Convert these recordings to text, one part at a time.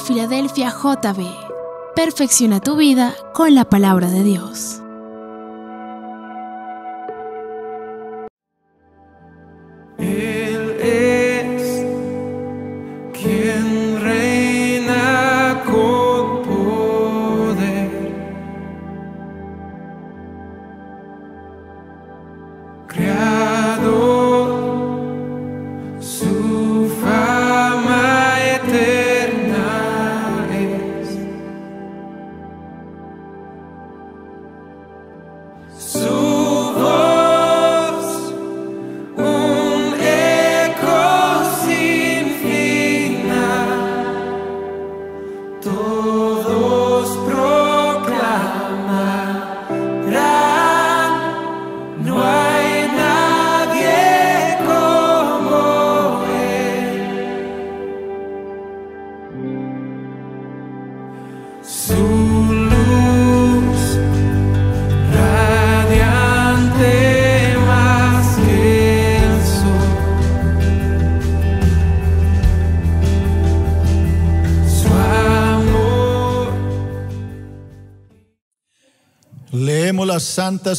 Filadelfia JB. Perfecciona tu vida con la palabra de Dios.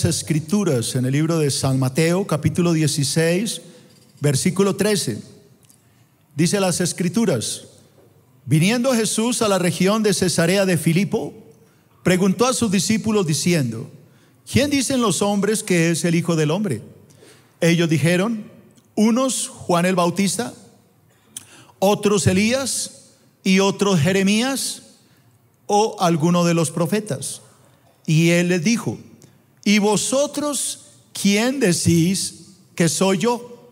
Escrituras, en el libro de San Mateo, capítulo 16, versículo 13. Dice las Escrituras, viniendo Jesús a la región de Cesarea de Filipo, preguntó a sus discípulos diciendo, ¿quién dicen los hombres que es el Hijo del Hombre? Ellos dijeron, unos Juan el Bautista, otros Elías y otros Jeremías o alguno de los profetas. Y él les dijo, ¿Y vosotros quién decís que soy yo?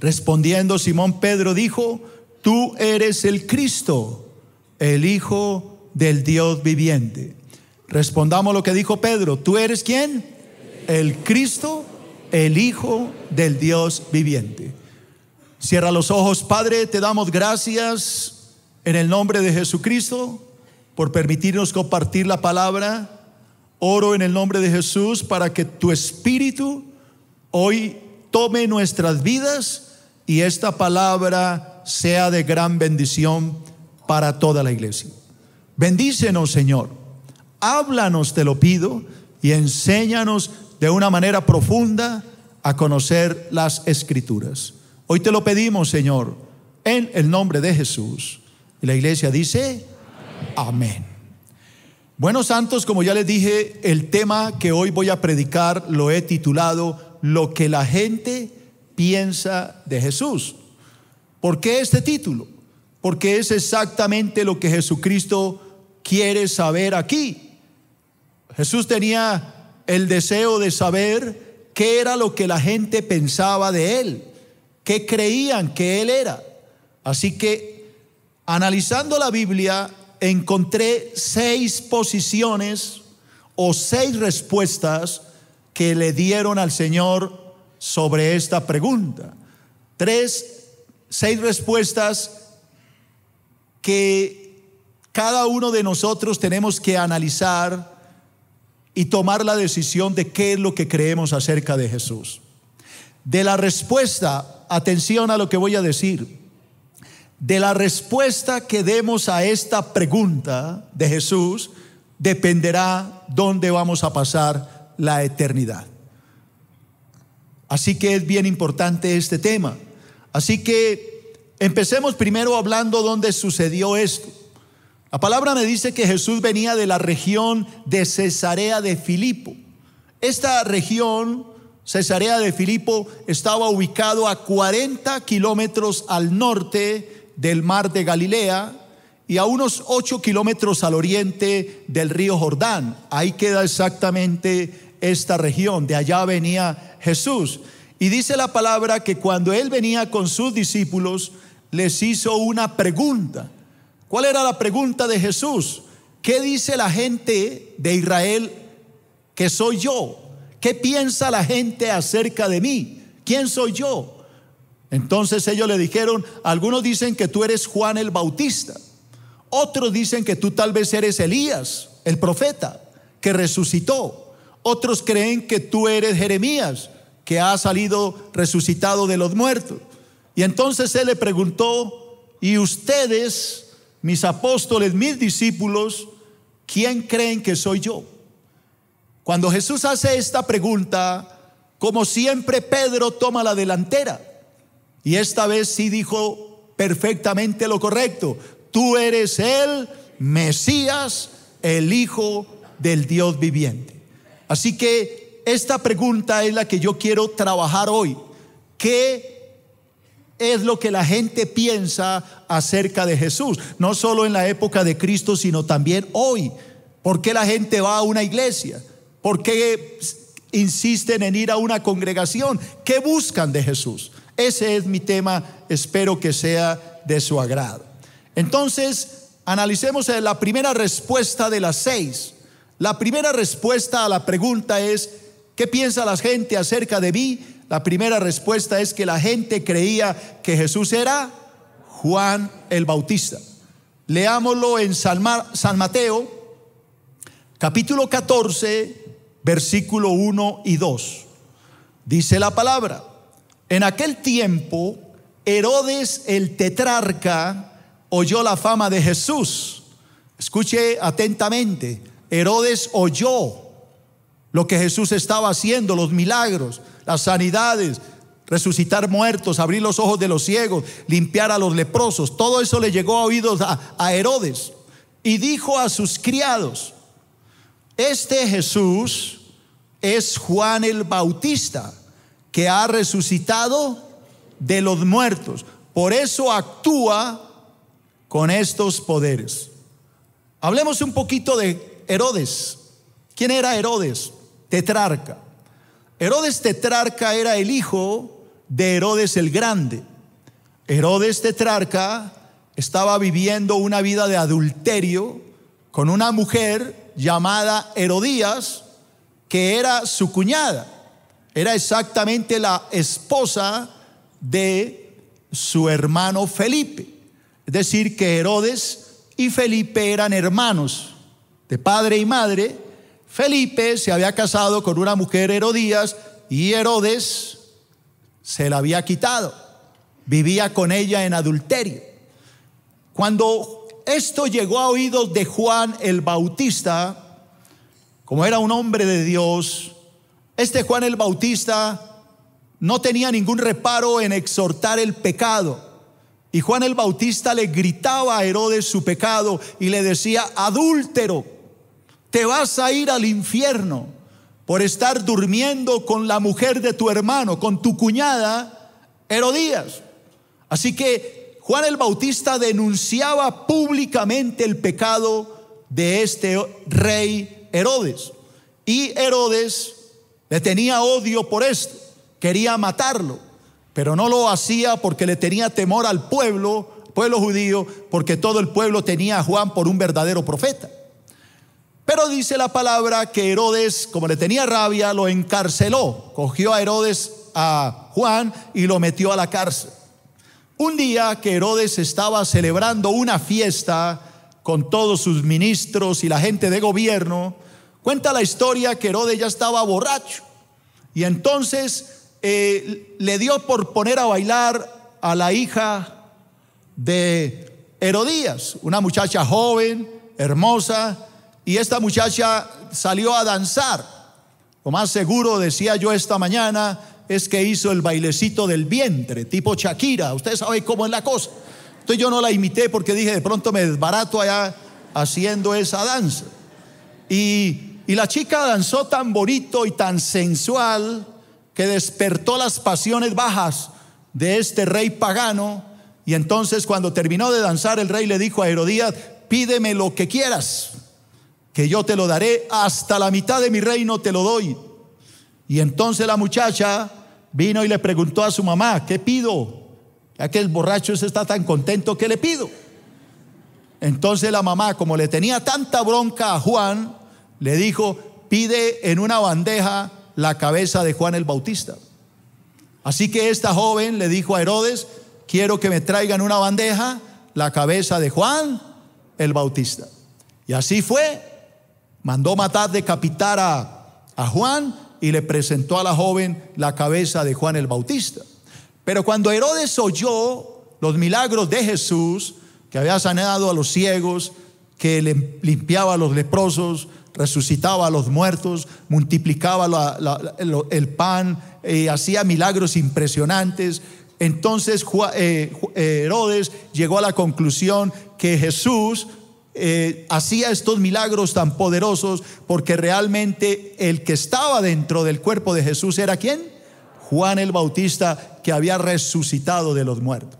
Respondiendo Simón Pedro dijo, tú eres el Cristo, el Hijo del Dios viviente. Respondamos lo que dijo Pedro, ¿tú eres quién? El Cristo, el Hijo del Dios viviente. Cierra los ojos, Padre, te damos gracias en el nombre de Jesucristo por permitirnos compartir la palabra Oro en el nombre de Jesús para que tu espíritu hoy tome nuestras vidas y esta palabra sea de gran bendición para toda la iglesia. Bendícenos, Señor. Háblanos, te lo pido, y enséñanos de una manera profunda a conocer las escrituras. Hoy te lo pedimos, Señor, en el nombre de Jesús. Y la iglesia dice, amén. amén. Bueno santos, como ya les dije, el tema que hoy voy a predicar lo he titulado Lo que la gente piensa de Jesús. ¿Por qué este título? Porque es exactamente lo que Jesucristo quiere saber aquí. Jesús tenía el deseo de saber qué era lo que la gente pensaba de él, qué creían que él era. Así que analizando la Biblia encontré seis posiciones o seis respuestas que le dieron al Señor sobre esta pregunta. Tres, seis respuestas que cada uno de nosotros tenemos que analizar y tomar la decisión de qué es lo que creemos acerca de Jesús. De la respuesta, atención a lo que voy a decir, de la respuesta que demos a esta pregunta de Jesús dependerá dónde vamos a pasar la eternidad. Así que es bien importante este tema. Así que empecemos primero hablando dónde sucedió esto. La palabra me dice que Jesús venía de la región de Cesarea de Filipo. Esta región, Cesarea de Filipo, estaba ubicado a 40 kilómetros al norte del mar de Galilea y a unos 8 kilómetros al oriente del río Jordán. Ahí queda exactamente esta región, de allá venía Jesús. Y dice la palabra que cuando él venía con sus discípulos, les hizo una pregunta. ¿Cuál era la pregunta de Jesús? ¿Qué dice la gente de Israel que soy yo? ¿Qué piensa la gente acerca de mí? ¿Quién soy yo? Entonces ellos le dijeron, algunos dicen que tú eres Juan el Bautista, otros dicen que tú tal vez eres Elías, el profeta, que resucitó, otros creen que tú eres Jeremías, que ha salido resucitado de los muertos. Y entonces él le preguntó, ¿y ustedes, mis apóstoles, mis discípulos, quién creen que soy yo? Cuando Jesús hace esta pregunta, como siempre Pedro toma la delantera. Y esta vez sí dijo perfectamente lo correcto. Tú eres el Mesías, el Hijo del Dios viviente. Así que esta pregunta es la que yo quiero trabajar hoy. ¿Qué es lo que la gente piensa acerca de Jesús, no solo en la época de Cristo, sino también hoy. ¿Por qué la gente va a una iglesia? ¿Por qué insisten en ir a una congregación? ¿Qué buscan de Jesús? Ese es mi tema, espero que sea de su agrado. Entonces, analicemos eh, la primera respuesta de las seis. La primera respuesta a la pregunta es, ¿qué piensa la gente acerca de mí? La primera respuesta es que la gente creía que Jesús era Juan el Bautista. Leámoslo en San, Mateo, capítulo 14, versículo 1 y 2. Dice la palabra, en aquel tiempo, Herodes el tetrarca oyó la fama de Jesús. Escuche atentamente, Herodes oyó lo que Jesús estaba haciendo, los milagros, las sanidades, resucitar muertos, abrir los ojos de los ciegos, limpiar a los leprosos. Todo eso le llegó a oídos a, a Herodes. Y dijo a sus criados, este Jesús es Juan el Bautista que ha resucitado de los muertos. Por eso actúa con estos poderes. Hablemos un poquito de Herodes. ¿Quién era Herodes? Tetrarca. Herodes Tetrarca era el hijo de Herodes el Grande. Herodes Tetrarca estaba viviendo una vida de adulterio con una mujer llamada Herodías, que era su cuñada era exactamente la esposa de su hermano Felipe. Es decir, que Herodes y Felipe eran hermanos de padre y madre. Felipe se había casado con una mujer Herodías y Herodes se la había quitado. Vivía con ella en adulterio. Cuando esto llegó a oídos de Juan el Bautista, como era un hombre de Dios, este Juan el Bautista no tenía ningún reparo en exhortar el pecado. Y Juan el Bautista le gritaba a Herodes su pecado y le decía, adúltero, te vas a ir al infierno por estar durmiendo con la mujer de tu hermano, con tu cuñada Herodías. Así que Juan el Bautista denunciaba públicamente el pecado de este rey Herodes. Y Herodes le tenía odio por esto, quería matarlo, pero no lo hacía porque le tenía temor al pueblo, pueblo judío, porque todo el pueblo tenía a Juan por un verdadero profeta. Pero dice la palabra que Herodes, como le tenía rabia, lo encarceló, cogió a Herodes, a Juan, y lo metió a la cárcel. Un día que Herodes estaba celebrando una fiesta con todos sus ministros y la gente de gobierno, cuenta la historia que Herodes ya estaba borracho. Y entonces eh, le dio por poner a bailar a la hija de Herodías, una muchacha joven, hermosa, y esta muchacha salió a danzar. Lo más seguro, decía yo esta mañana, es que hizo el bailecito del vientre, tipo Shakira. ustedes saben cómo es la cosa. Entonces yo no la imité porque dije, de pronto me desbarato allá haciendo esa danza. Y y la chica danzó tan bonito y tan sensual que despertó las pasiones bajas de este rey pagano. Y entonces cuando terminó de danzar, el rey le dijo a Herodías, pídeme lo que quieras, que yo te lo daré, hasta la mitad de mi reino te lo doy. Y entonces la muchacha vino y le preguntó a su mamá, ¿qué pido? Aquel borracho está tan contento, ¿qué le pido? Entonces la mamá, como le tenía tanta bronca a Juan, le dijo, pide en una bandeja la cabeza de Juan el Bautista. Así que esta joven le dijo a Herodes, quiero que me traigan una bandeja la cabeza de Juan el Bautista. Y así fue, mandó matar, decapitar a, a Juan y le presentó a la joven la cabeza de Juan el Bautista. Pero cuando Herodes oyó los milagros de Jesús, que había sanado a los ciegos, que le limpiaba a los leprosos, resucitaba a los muertos, multiplicaba el, pan, y eh, hacía milagros impresionantes. Entonces eh, eh, Herodes llegó a la conclusión que Jesús hacía estos milagros tan poderosos porque realmente el que estaba dentro del cuerpo de Jesús era quién? Juan el Bautista que había resucitado de los muertos.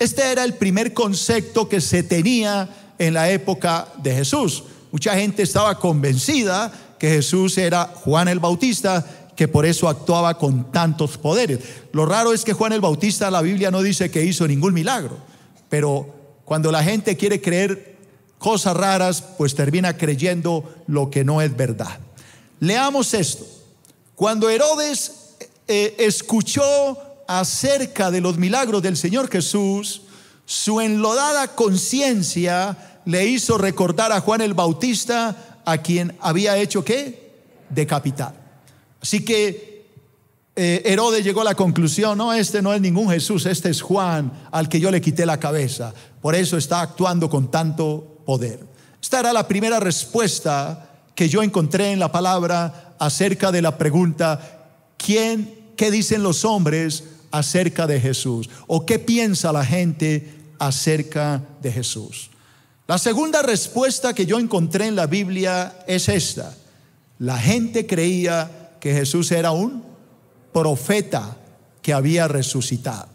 Este era el primer concepto que se tenía en la época de Jesús. Mucha gente estaba convencida que Jesús era Juan el Bautista, que por eso actuaba con tantos poderes. Lo raro es que Juan el Bautista, la Biblia no dice que hizo ningún milagro, pero cuando la gente quiere creer cosas raras, pues termina creyendo lo que no es verdad. Leamos esto. Cuando Herodes eh, eh, escuchó acerca de los milagros del Señor Jesús, su enlodada conciencia le hizo recordar a Juan el Bautista, a quien había hecho qué? Decapitar. Así que eh, Herodes llegó a la conclusión, no, este no es ningún Jesús, este es Juan al que yo le quité la cabeza. Por eso está actuando con tanto poder. Esta era la primera respuesta que yo encontré en la palabra acerca de la pregunta, ¿quién, qué dicen los hombres acerca de Jesús o qué piensa la gente acerca de Jesús. La segunda respuesta que yo encontré en la Biblia es esta. La gente creía que Jesús era un profeta que había resucitado.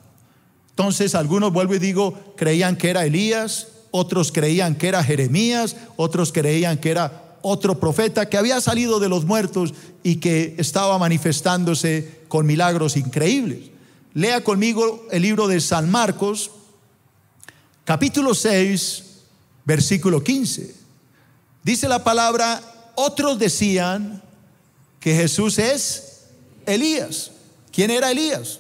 Entonces algunos, vuelvo y digo, creían que era Elías, otros creían que era Jeremías, otros creían que era otro profeta que había salido de los muertos y que estaba manifestándose con milagros increíbles. Lea conmigo el libro de San Marcos, capítulo 6, versículo 15. Dice la palabra, otros decían que Jesús es Elías. ¿Quién era Elías?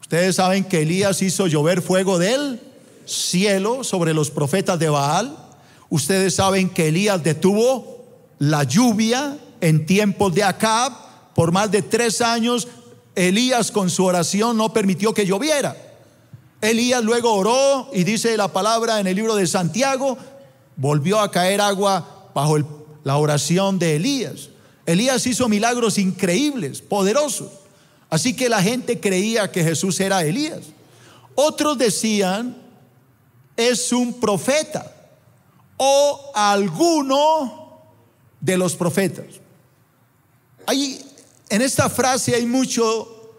Ustedes saben que Elías hizo llover fuego del cielo sobre los profetas de Baal. Ustedes saben que Elías detuvo la lluvia en tiempos de Acab por más de tres años Elías con su oración no permitió que lloviera. Elías luego oró y dice la palabra en el libro de Santiago, volvió a caer agua bajo la oración de Elías. Elías hizo milagros increíbles, poderosos. Así que la gente creía que Jesús era Elías. Otros decían, es un profeta o alguno de los profetas. Hay en esta frase hay mucho,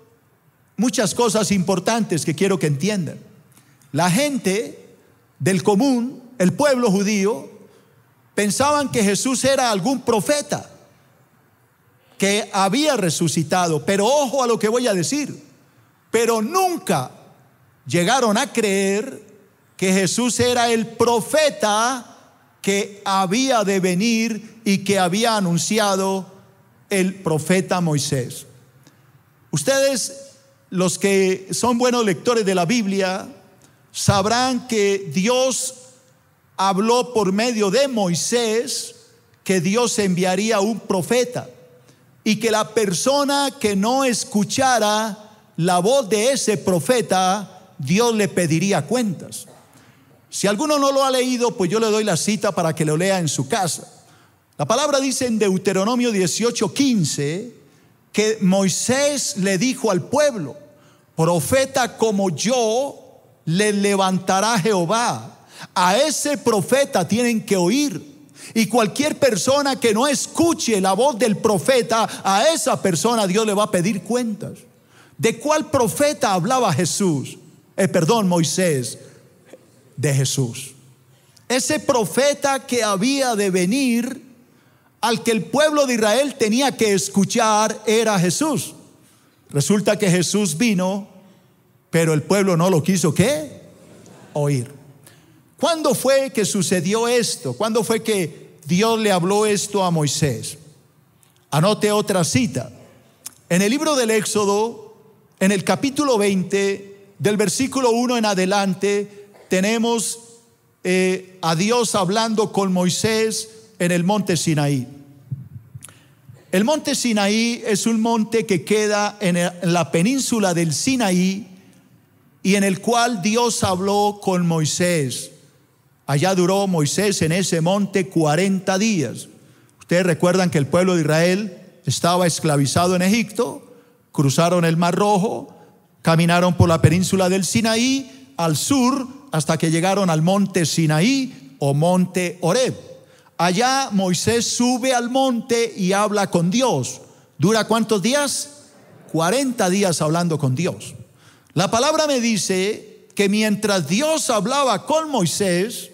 muchas cosas importantes que quiero que entiendan. La gente del común, el pueblo judío, pensaban que Jesús era algún profeta que había resucitado, pero ojo a lo que voy a decir, pero nunca llegaron a creer que Jesús era el profeta que había de venir y que había anunciado el profeta Moisés. Ustedes, los que son buenos lectores de la Biblia, sabrán que Dios habló por medio de Moisés que Dios enviaría un profeta y que la persona que no escuchara la voz de ese profeta, Dios le pediría cuentas. Si alguno no lo ha leído, pues yo le doy la cita para que lo lea en su casa. La palabra dice en Deuteronomio 18:15 que Moisés le dijo al pueblo, profeta como yo le levantará Jehová. A ese profeta tienen que oír. Y cualquier persona que no escuche la voz del profeta, a esa persona Dios le va a pedir cuentas. ¿De cuál profeta hablaba Jesús? Eh, perdón, Moisés. De Jesús. Ese profeta que había de venir al que el pueblo de Israel tenía que escuchar era Jesús. Resulta que Jesús vino, pero el pueblo no lo quiso qué? Oír. ¿Cuándo fue que sucedió esto? ¿Cuándo fue que Dios le habló esto a Moisés? Anote otra cita. En el libro del Éxodo, en el capítulo 20, del versículo 1 en adelante, tenemos eh, a Dios hablando con Moisés en el monte Sinaí. El monte Sinaí es un monte que queda en la península del Sinaí y en el cual Dios habló con Moisés. Allá duró Moisés en ese monte 40 días. Ustedes recuerdan que el pueblo de Israel estaba esclavizado en Egipto, cruzaron el Mar Rojo, caminaron por la península del Sinaí al sur hasta que llegaron al monte Sinaí o monte Oreb. Allá Moisés sube al monte y habla con Dios. ¿Dura cuántos días? 40 días hablando con Dios. La palabra me dice que mientras Dios hablaba con Moisés,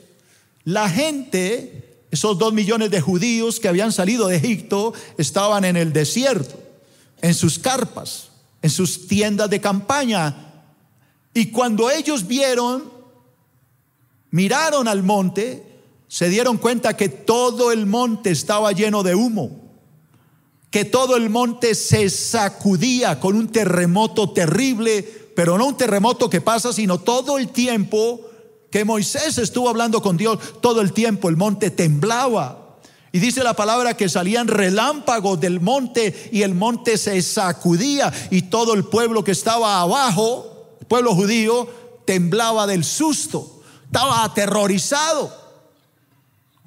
la gente, esos dos millones de judíos que habían salido de Egipto, estaban en el desierto, en sus carpas, en sus tiendas de campaña. Y cuando ellos vieron, miraron al monte, se dieron cuenta que todo el monte estaba lleno de humo, que todo el monte se sacudía con un terremoto terrible, pero no un terremoto que pasa, sino todo el tiempo que Moisés estuvo hablando con Dios, todo el tiempo el monte temblaba. Y dice la palabra que salían relámpagos del monte y el monte se sacudía y todo el pueblo que estaba abajo, el pueblo judío, temblaba del susto, estaba aterrorizado.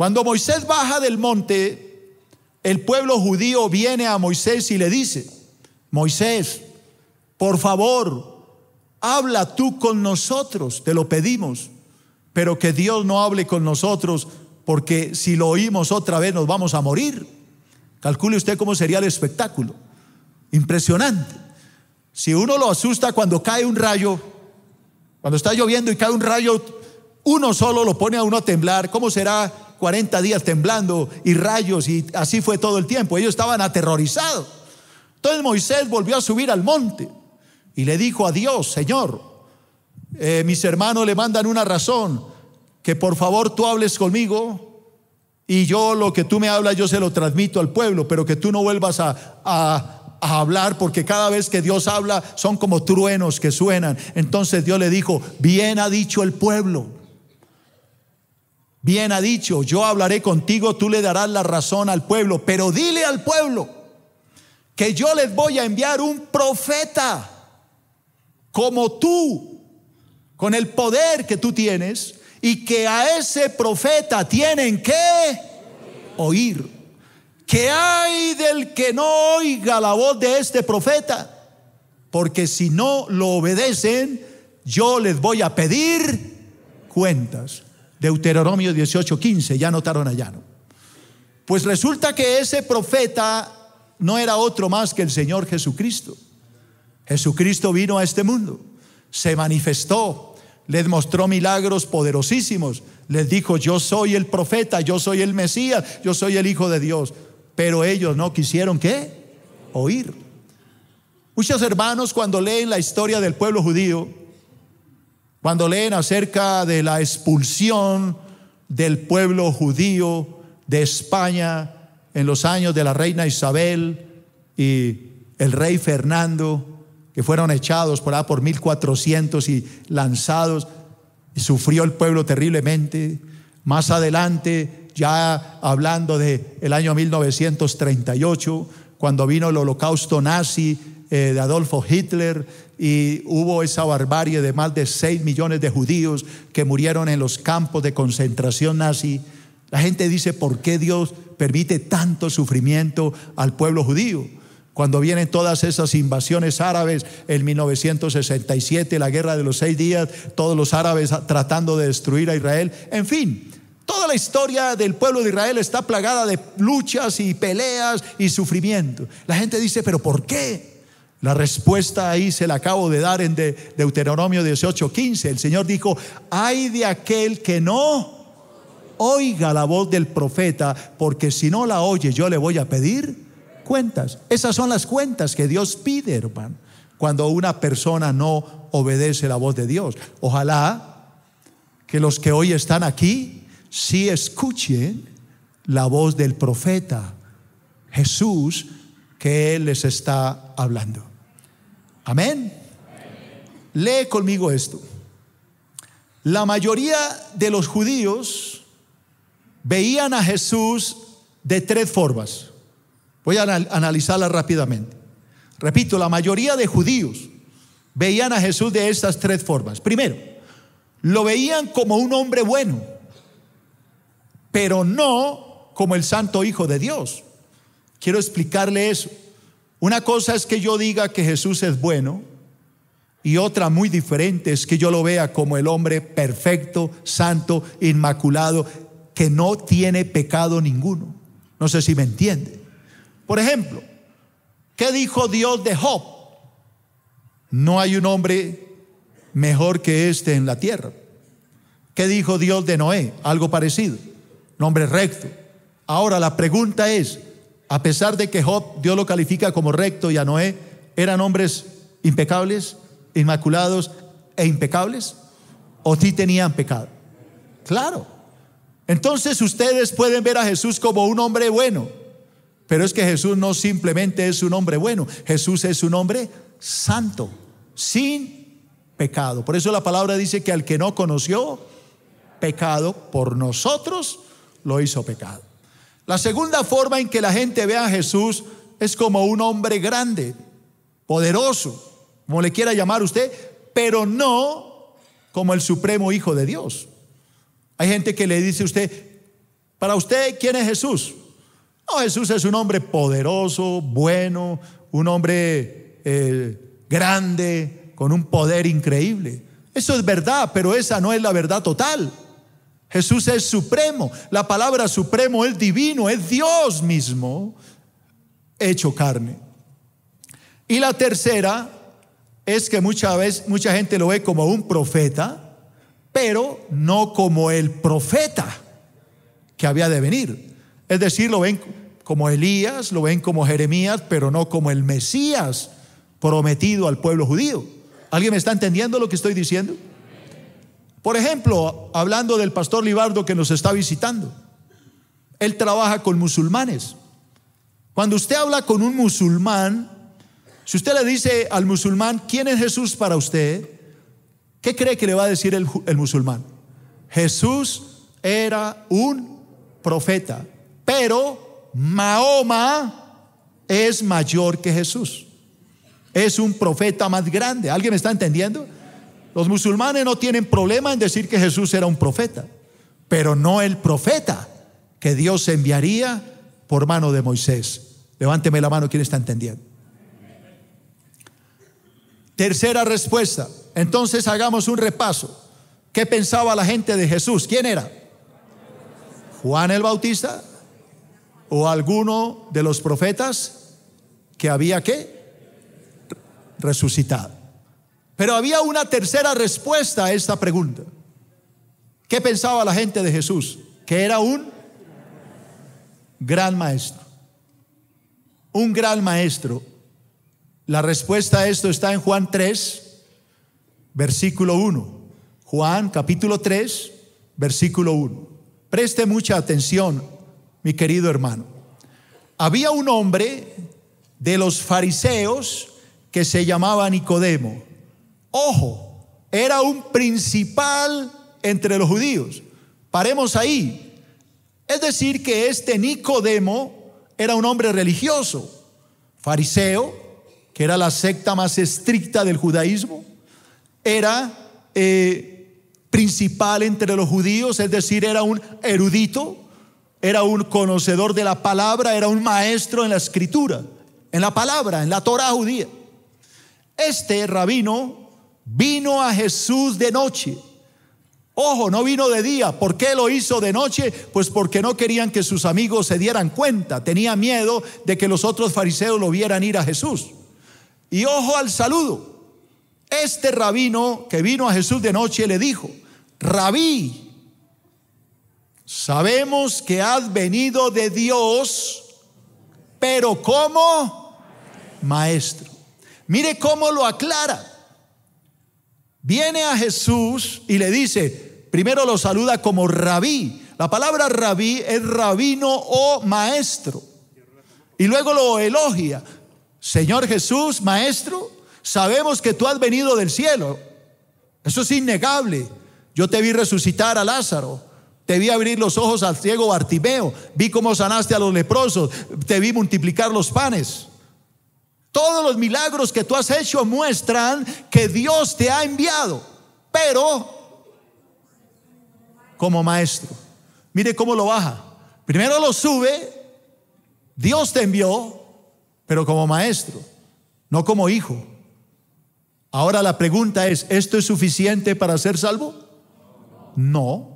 Cuando Moisés baja del monte, el pueblo judío viene a Moisés y le dice, Moisés, por favor, habla tú con nosotros, te lo pedimos, pero que Dios no hable con nosotros, porque si lo oímos otra vez nos vamos a morir. Calcule usted cómo sería el espectáculo. Impresionante. Si uno lo asusta cuando cae un rayo, cuando está lloviendo y cae un rayo, uno solo lo pone a uno a temblar, ¿cómo será 40 días temblando y rayos y así fue todo el tiempo. Ellos estaban aterrorizados. Entonces Moisés volvió a subir al monte y le dijo a Dios, Señor, eh, mis hermanos le mandan una razón, que por favor tú hables conmigo y yo lo que tú me hablas yo se lo transmito al pueblo, pero que tú no vuelvas a, a, hablar porque cada vez que Dios habla son como truenos que suenan. Entonces Dios le dijo, bien ha dicho el pueblo. Bien ha dicho, yo hablaré contigo, tú le darás la razón al pueblo, pero dile al pueblo que yo les voy a enviar un profeta como tú, con el poder que tú tienes, y que a ese profeta tienen que oír. Que hay del que no oiga la voz de este profeta? Porque si no lo obedecen, yo les voy a pedir cuentas. Deuteronomio 18, 15, ya notaron allá, Pues resulta que ese profeta no era otro más que el Señor Jesucristo. Jesucristo vino a este mundo, se manifestó, les mostró milagros poderosísimos, les dijo, yo soy el profeta, yo soy el Mesías, yo soy el Hijo de Dios. Pero ellos no quisieron qué? Oír. Muchos hermanos cuando leen la historia del pueblo judío, cuando leen acerca de la expulsión del pueblo judío de España en los años de la reina Isabel y el rey Fernando, que fueron echados por, por 1400 y lanzados, y sufrió el pueblo terriblemente. Más adelante, ya hablando del el año 1938, cuando vino el holocausto nazi eh, de Adolfo Hitler y hubo esa barbarie de más de 6 millones de judíos que murieron en los campos de concentración nazi. La gente dice, ¿por qué Dios permite tanto sufrimiento al pueblo judío? Cuando vienen todas esas invasiones árabes en 1967, la guerra de los seis días, todos los árabes tratando de destruir a Israel, en fin, Toda la historia del pueblo de Israel está plagada de luchas y peleas y sufrimiento. La gente dice, pero ¿por qué? La respuesta ahí se la acabo de dar en Deuteronomio 1815 El Señor dijo, hay de aquel que no oiga la voz del profeta, porque si no la oye yo le voy a pedir cuentas. Esas son las cuentas que Dios pide, hermano, cuando una persona no obedece la voz de Dios. Ojalá que los que hoy están aquí sí escuchen la voz del profeta Jesús que Él les está hablando. Amén. Lee conmigo esto. La mayoría de los judíos veían a Jesús de tres formas. Voy a analizarla rápidamente. Repito, la mayoría de judíos veían a Jesús de estas tres formas. Primero, lo veían como un hombre bueno, pero no como el santo hijo de Dios. Quiero explicarle eso. Una cosa es que yo diga que Jesús es bueno y otra muy diferente es que yo lo vea como el hombre perfecto, santo, inmaculado, que no tiene pecado ninguno. No sé si me entiende. Por ejemplo, ¿qué dijo Dios de Job? No hay un hombre mejor que este en la tierra. ¿Qué dijo Dios de Noé? Algo parecido. Nombre recto. Ahora la pregunta es, a pesar de que Job, Dios lo califica como recto y a Noé, eran hombres impecables, inmaculados e impecables, o sí tenían pecado. Claro. Entonces ustedes pueden ver a Jesús como un hombre bueno, pero es que Jesús no simplemente es un hombre bueno, Jesús es un hombre santo, sin pecado. Por eso la palabra dice que al que no conoció pecado por nosotros, lo hizo pecado. La segunda forma en que la gente ve a Jesús es como un hombre grande, poderoso, como le quiera llamar usted, pero no como el supremo Hijo de Dios. Hay gente que le dice a usted, para usted, ¿quién es Jesús? No, Jesús es un hombre poderoso, bueno, un hombre eh, grande, con un poder increíble. Eso es verdad, pero esa no es la verdad total. Jesús es supremo. La palabra supremo es divino, es Dios mismo hecho carne. Y la tercera es que muchas veces mucha gente lo ve como un profeta, pero no como el profeta que había de venir. Es decir, lo ven como Elías, lo ven como Jeremías, pero no como el Mesías prometido al pueblo judío. ¿Alguien me está entendiendo lo que estoy diciendo? Por ejemplo, hablando del pastor Libardo que nos está visitando, él trabaja con musulmanes. Cuando usted habla con un musulmán, si usted le dice al musulmán, ¿quién es Jesús para usted? ¿Qué cree que le va a decir el, musulmán? Jesús era un profeta, pero Mahoma es mayor que Jesús. Es un profeta más grande. ¿Alguien me está entendiendo? Los musulmanes no tienen problema en decir que Jesús era un profeta, pero no el profeta que Dios enviaría por mano de Moisés. Levánteme la mano, quien está entendiendo? Tercera respuesta. Entonces hagamos un repaso. ¿Qué pensaba la gente de Jesús? ¿Quién era? Juan el Bautista o alguno de los profetas que había que Resucitado pero había una tercera respuesta a esta pregunta. ¿Qué pensaba la gente de Jesús? Que era un gran maestro. Un gran maestro. La respuesta a esto está en Juan 3, versículo 1. Juan capítulo 3, versículo 1. Preste mucha atención, mi querido hermano. Había un hombre de los fariseos que se llamaba Nicodemo. Ojo, era un principal entre los judíos. Paremos ahí. Es decir, que este Nicodemo era un hombre religioso, fariseo, que era la secta más estricta del judaísmo, era eh, principal entre los judíos, es decir, era un erudito, era un conocedor de la palabra, era un maestro en la escritura, en la palabra, en la Torah judía. Este rabino vino a Jesús de noche. Ojo, no vino de día. ¿Por qué lo hizo de noche? Pues porque no querían que sus amigos se dieran cuenta. Tenía miedo de que los otros fariseos lo vieran ir a Jesús. Y ojo al saludo. Este rabino que vino a Jesús de noche le dijo, rabí, sabemos que has venido de Dios, pero como maestro. Mire cómo lo aclara viene a Jesús y le dice, primero lo saluda como rabí. La palabra rabí es rabino o maestro. Y luego lo elogia. Señor Jesús, maestro, sabemos que tú has venido del cielo. Eso es innegable. Yo te vi resucitar a Lázaro. Te vi abrir los ojos al ciego Bartimeo. Vi cómo sanaste a los leprosos. Te vi multiplicar los panes. Todos los milagros que tú has hecho muestran que Dios te ha enviado, pero como maestro. Mire cómo lo baja. Primero lo sube, Dios te envió, pero como maestro, no como hijo. Ahora la pregunta es, ¿esto es suficiente para ser salvo? No.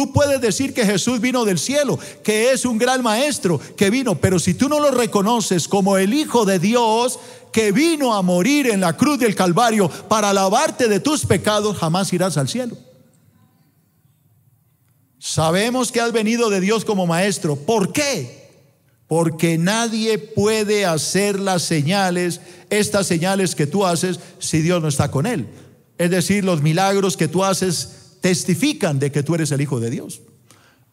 Tú puedes decir que Jesús vino del cielo, que es un gran maestro que vino, pero si tú no lo reconoces como el Hijo de Dios que vino a morir en la cruz del Calvario para lavarte de tus pecados, jamás irás al cielo. Sabemos que has venido de Dios como maestro. ¿Por qué? Porque nadie puede hacer las señales, estas señales que tú haces, si Dios no está con él. Es decir, los milagros que tú haces testifican de que tú eres el Hijo de Dios.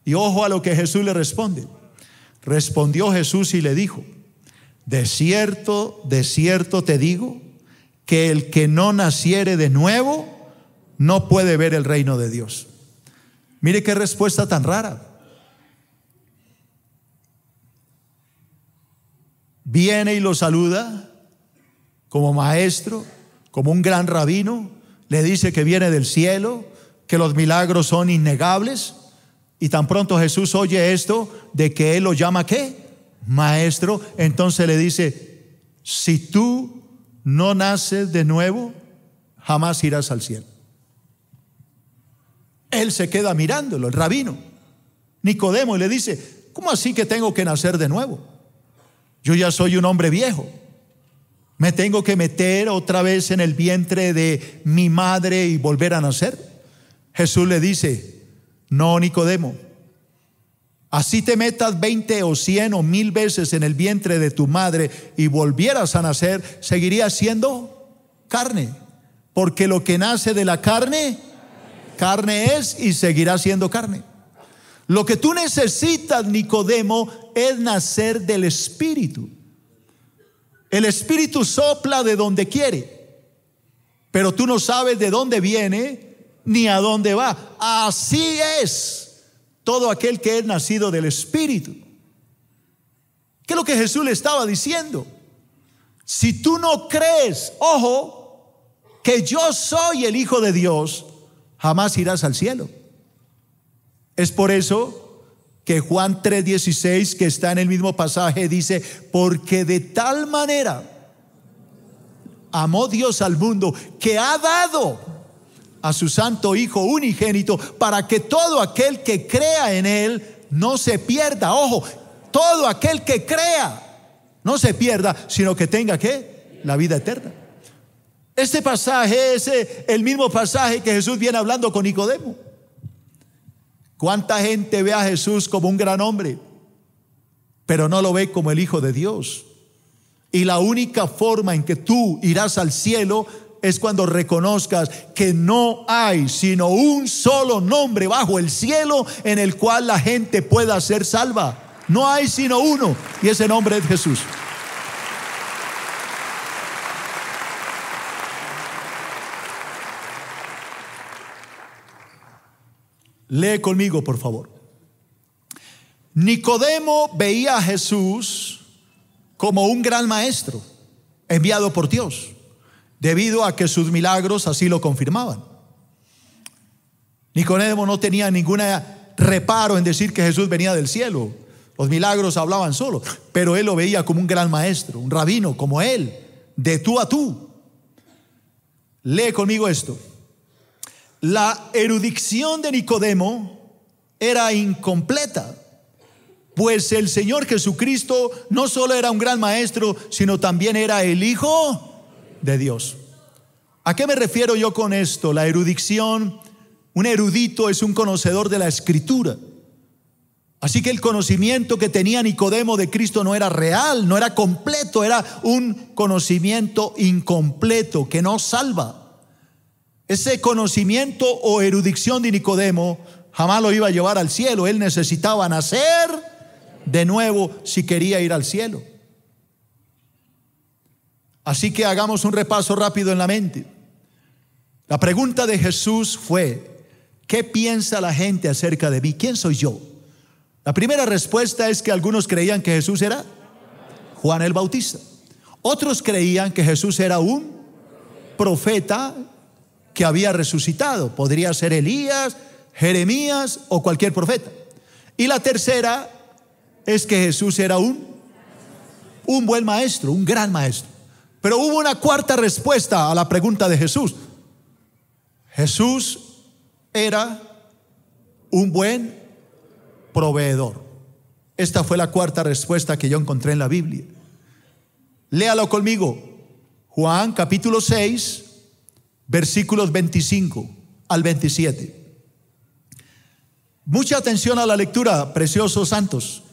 Y ojo a lo que Jesús le responde. Respondió Jesús y le dijo, de cierto, de cierto te digo, que el que no naciere de nuevo, no puede ver el reino de Dios. Mire qué respuesta tan rara. Viene y lo saluda como maestro, como un gran rabino, le dice que viene del cielo, que los milagros son innegables. Y tan pronto Jesús oye esto de que Él lo llama qué? Maestro. Entonces le dice, si tú no naces de nuevo, jamás irás al cielo. Él se queda mirándolo, el rabino. Nicodemo y le dice, ¿cómo así que tengo que nacer de nuevo? Yo ya soy un hombre viejo. Me tengo que meter otra vez en el vientre de mi madre y volver a nacer. Jesús le dice, no, Nicodemo, así te metas 20 o 100 o mil veces en el vientre de tu madre y volvieras a nacer, seguirías siendo carne, porque lo que nace de la carne, carne es y seguirá siendo carne. Lo que tú necesitas, Nicodemo, es nacer del Espíritu. El Espíritu sopla de donde quiere, pero tú no sabes de dónde viene ni a dónde va. Así es todo aquel que es nacido del Espíritu. ¿Qué es lo que Jesús le estaba diciendo? Si tú no crees, ojo, que yo soy el Hijo de Dios, jamás irás al cielo. Es por eso que Juan 3:16, que está en el mismo pasaje, dice, porque de tal manera amó Dios al mundo que ha dado a su santo Hijo unigénito, para que todo aquel que crea en Él no se pierda. Ojo, todo aquel que crea no se pierda, sino que tenga que la vida eterna. Este pasaje es eh, el mismo pasaje que Jesús viene hablando con Nicodemo. ¿Cuánta gente ve a Jesús como un gran hombre, pero no lo ve como el Hijo de Dios? Y la única forma en que tú irás al cielo es cuando reconozcas que no hay sino un solo nombre bajo el cielo en el cual la gente pueda ser salva. No hay sino uno y ese nombre es Jesús. Lee conmigo, por favor. Nicodemo veía a Jesús como un gran maestro enviado por Dios debido a que sus milagros así lo confirmaban. Nicodemo no tenía ningún reparo en decir que Jesús venía del cielo. Los milagros hablaban solo, pero él lo veía como un gran maestro, un rabino como él, de tú a tú. Lee conmigo esto. La erudición de Nicodemo era incompleta, pues el Señor Jesucristo no solo era un gran maestro, sino también era el Hijo de Dios. ¿A qué me refiero yo con esto? La erudición, un erudito es un conocedor de la escritura. Así que el conocimiento que tenía Nicodemo de Cristo no era real, no era completo, era un conocimiento incompleto que no salva. Ese conocimiento o erudición de Nicodemo jamás lo iba a llevar al cielo. Él necesitaba nacer de nuevo si quería ir al cielo. Así que hagamos un repaso rápido en la mente. La pregunta de Jesús fue, ¿qué piensa la gente acerca de mí? ¿Quién soy yo? La primera respuesta es que algunos creían que Jesús era Juan el Bautista. Otros creían que Jesús era un profeta que había resucitado. Podría ser Elías, Jeremías o cualquier profeta. Y la tercera es que Jesús era un, un buen maestro, un gran maestro. Pero hubo una cuarta respuesta a la pregunta de Jesús. Jesús era un buen proveedor. Esta fue la cuarta respuesta que yo encontré en la Biblia. Léalo conmigo. Juan capítulo 6, versículos 25 al 27. Mucha atención a la lectura, preciosos santos.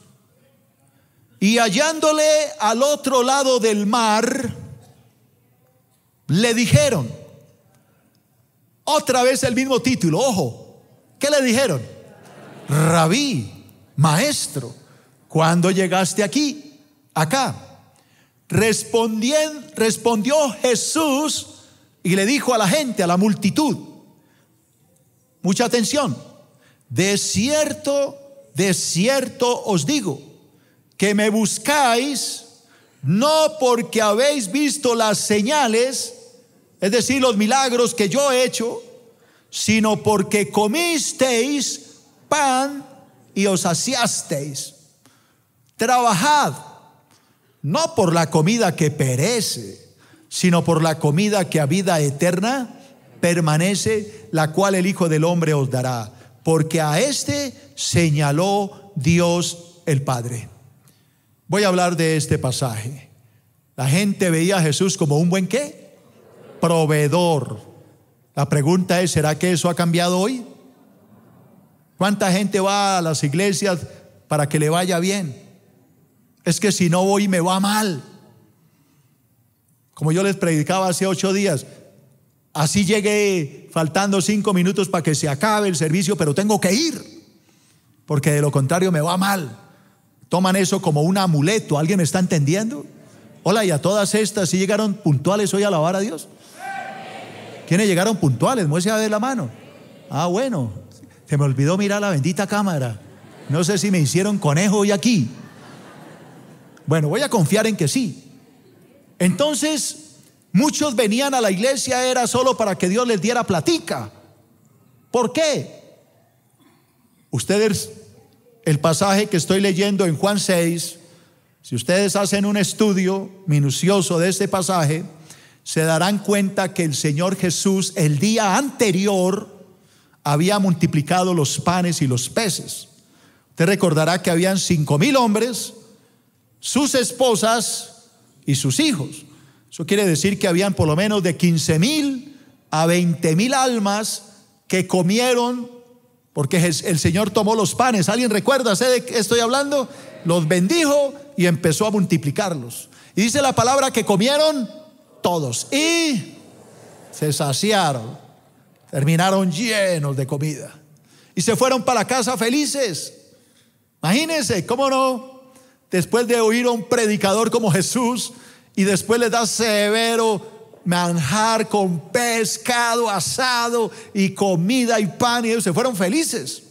Y hallándole al otro lado del mar, le dijeron, otra vez el mismo título, ojo, ¿qué le dijeron? Rabí, maestro, Cuando llegaste aquí? Acá. respondió Jesús y le dijo a la gente, a la multitud, mucha atención, de cierto, de cierto os digo, que me buscáis no porque habéis visto las señales, es decir, los milagros que yo he hecho, sino porque comisteis pan y os saciasteis. Trabajad, no por la comida que perece, sino por la comida que a vida eterna permanece, la cual el Hijo del Hombre os dará, porque a este señaló Dios el Padre. Voy a hablar de este pasaje. La gente veía a Jesús como un buen qué? proveedor. La pregunta es, ¿será que eso ha cambiado hoy? ¿Cuánta gente va a las iglesias para que le vaya bien? Es que si no voy me va mal. Como yo les predicaba hace ocho días, así llegué faltando cinco minutos para que se acabe el servicio, pero tengo que ir, porque de lo contrario me va mal. Toman eso como un amuleto, ¿alguien me está entendiendo? Hola, y a todas estas, si llegaron puntuales hoy a alabar a Dios? ¿Quiénes llegaron puntuales? a ver la mano. Ah, bueno, se me olvidó mirar la bendita cámara. No sé si me hicieron conejo hoy aquí. Bueno, voy a confiar en que sí. Entonces, muchos venían a la iglesia era solo para que Dios les diera platica. ¿Por qué? Ustedes, el pasaje que estoy leyendo en Juan 6, si ustedes hacen un estudio minucioso de este pasaje, se darán cuenta que el Señor Jesús el día anterior había multiplicado los panes y los peces. Usted recordará que habían cinco mil hombres, sus esposas y sus hijos. Eso quiere decir que habían por lo menos de 15 mil a 20 mil almas que comieron, porque el Señor tomó los panes. ¿Alguien recuerda? ¿Sé de qué estoy hablando? Los bendijo y empezó a multiplicarlos. Y dice la palabra que comieron todos y se saciaron, terminaron llenos de comida y se fueron para casa felices. Imagínense, ¿cómo no? Después de oír a un predicador como Jesús y después Les da severo manjar con pescado asado y comida y pan y ellos se fueron felices.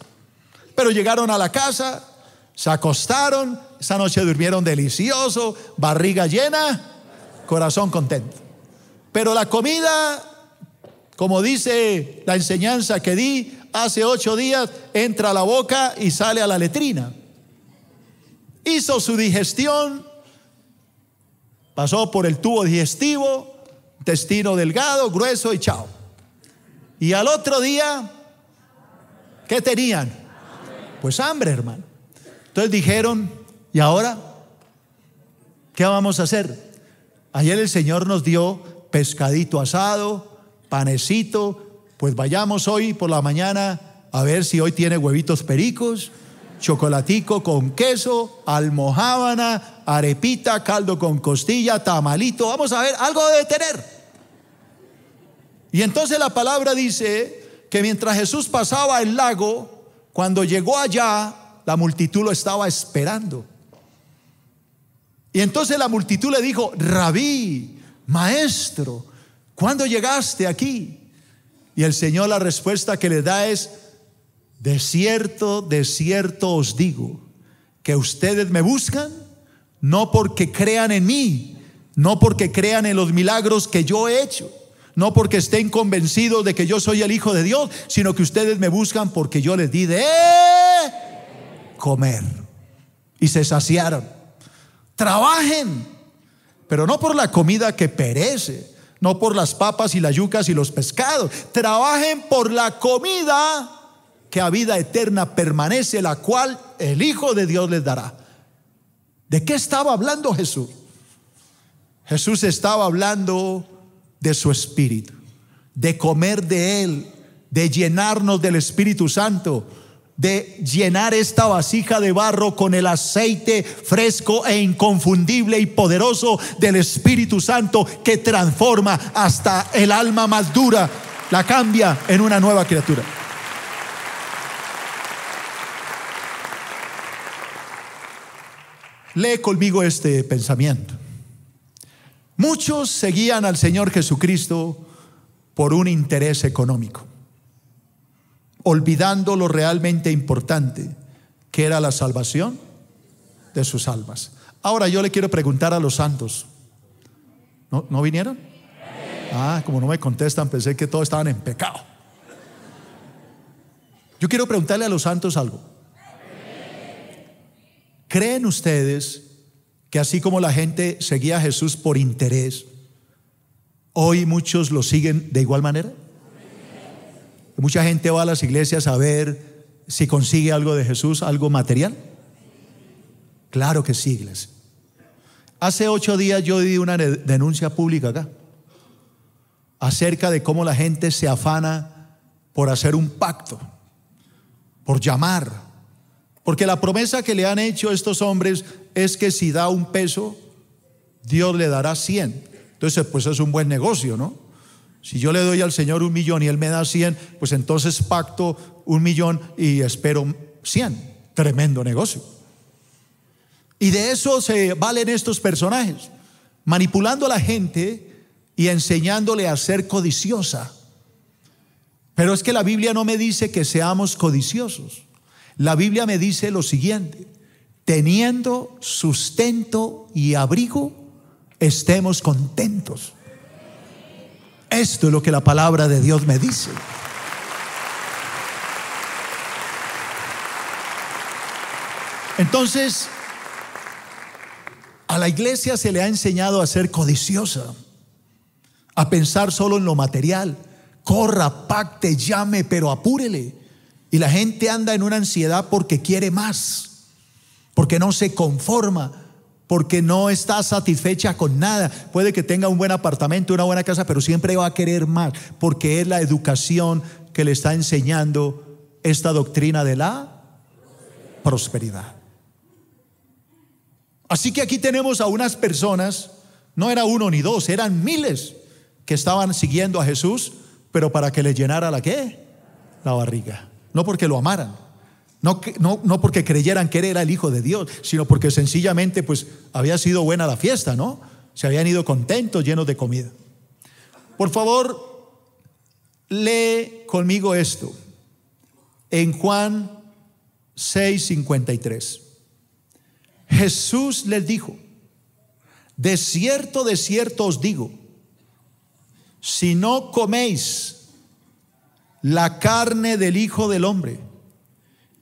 Pero llegaron a la casa, se acostaron, esa noche durmieron delicioso, barriga llena, corazón contento. Pero la comida, como dice la enseñanza que di hace ocho días, entra a la boca y sale a la letrina. Hizo su digestión, pasó por el tubo digestivo, intestino delgado, grueso y chao. Y al otro día, ¿qué tenían? Pues hambre, hermano. Entonces dijeron, ¿y ahora? ¿Qué vamos a hacer? Ayer el Señor nos dio pescadito asado, panecito, pues vayamos hoy por la mañana a ver si hoy tiene huevitos pericos, chocolatico con queso, almohábana, arepita, caldo con costilla, tamalito, vamos a ver, algo de tener. Y entonces la palabra dice que mientras Jesús pasaba el lago, cuando llegó allá, la multitud lo estaba esperando. Y entonces la multitud le dijo, rabí, Maestro, ¿cuándo llegaste aquí? Y el Señor la respuesta que le da es, de cierto, de cierto os digo, que ustedes me buscan no porque crean en mí, no porque crean en los milagros que yo he hecho, no porque estén convencidos de que yo soy el Hijo de Dios, sino que ustedes me buscan porque yo les di de comer. Y se saciaron. Trabajen pero no por la comida que perece, no por las papas y las yucas y los pescados. Trabajen por la comida que a vida eterna permanece, la cual el Hijo de Dios les dará. ¿De qué estaba hablando Jesús? Jesús estaba hablando de su espíritu, de comer de él, de llenarnos del Espíritu Santo de llenar esta vasija de barro con el aceite fresco e inconfundible y poderoso del Espíritu Santo que transforma hasta el alma más dura, la cambia en una nueva criatura. Lee conmigo este pensamiento. Muchos seguían al Señor Jesucristo por un interés económico olvidando lo realmente importante, que era la salvación de sus almas. Ahora yo le quiero preguntar a los santos, ¿no, vinieron? Ah, como no me contestan, pensé que todos estaban en pecado. Yo quiero preguntarle a los santos algo. ¿Creen ustedes que así como la gente seguía a Jesús por interés, hoy muchos lo siguen de igual manera? Mucha gente va a las iglesias a ver si consigue algo de Jesús, algo material. Claro que sí, iglesia. Hace ocho días yo di una denuncia pública acá acerca de cómo la gente se afana por hacer un pacto, por llamar. Porque la promesa que le han hecho estos hombres es que si da un peso, Dios le dará cien. Entonces, pues es un buen negocio, ¿no? Si yo le doy al Señor un millón y Él me da cien pues entonces pacto un millón y espero cien Tremendo negocio. Y de eso se valen estos personajes, manipulando a la gente y enseñándole a ser codiciosa. Pero es que la Biblia no me dice que seamos codiciosos. La Biblia me dice lo siguiente, teniendo sustento y abrigo, estemos contentos. Esto es lo que la palabra de Dios me dice. Entonces, a la iglesia se le ha enseñado a ser codiciosa, a pensar solo en lo material. Corra, pacte, llame, pero apúrele. Y la gente anda en una ansiedad porque quiere más, porque no se conforma porque no está satisfecha con nada. Puede que tenga un buen apartamento, una buena casa, pero siempre va a querer más, porque es la educación que le está enseñando esta doctrina de la prosperidad. Así que aquí tenemos a unas personas, no era uno ni dos, eran miles que estaban siguiendo a Jesús, pero para que le llenara la qué? La barriga, no porque lo amaran. No, no, porque creyeran que él era el Hijo de Dios, sino porque sencillamente pues había sido buena la fiesta, ¿no? Se habían ido contentos, llenos de comida. Por favor, lee conmigo esto en Juan 6:53. Jesús les dijo, de cierto, de cierto os digo, si no coméis la carne del Hijo del Hombre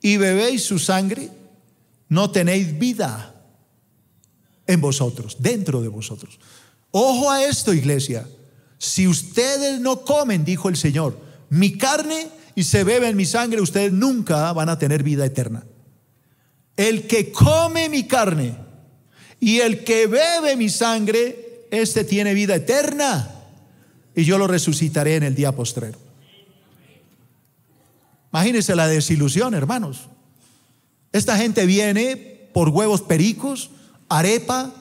y bebéis su sangre, no tenéis vida en vosotros, dentro de vosotros. Ojo a esto, iglesia. Si ustedes no comen, dijo el Señor, mi carne y se beben mi sangre, ustedes nunca van a tener vida eterna. El que come mi carne y el que bebe mi sangre, este tiene vida eterna. Y yo lo resucitaré en el día postrero. Imagínense la desilusión, hermanos. Esta gente viene por huevos pericos, arepa,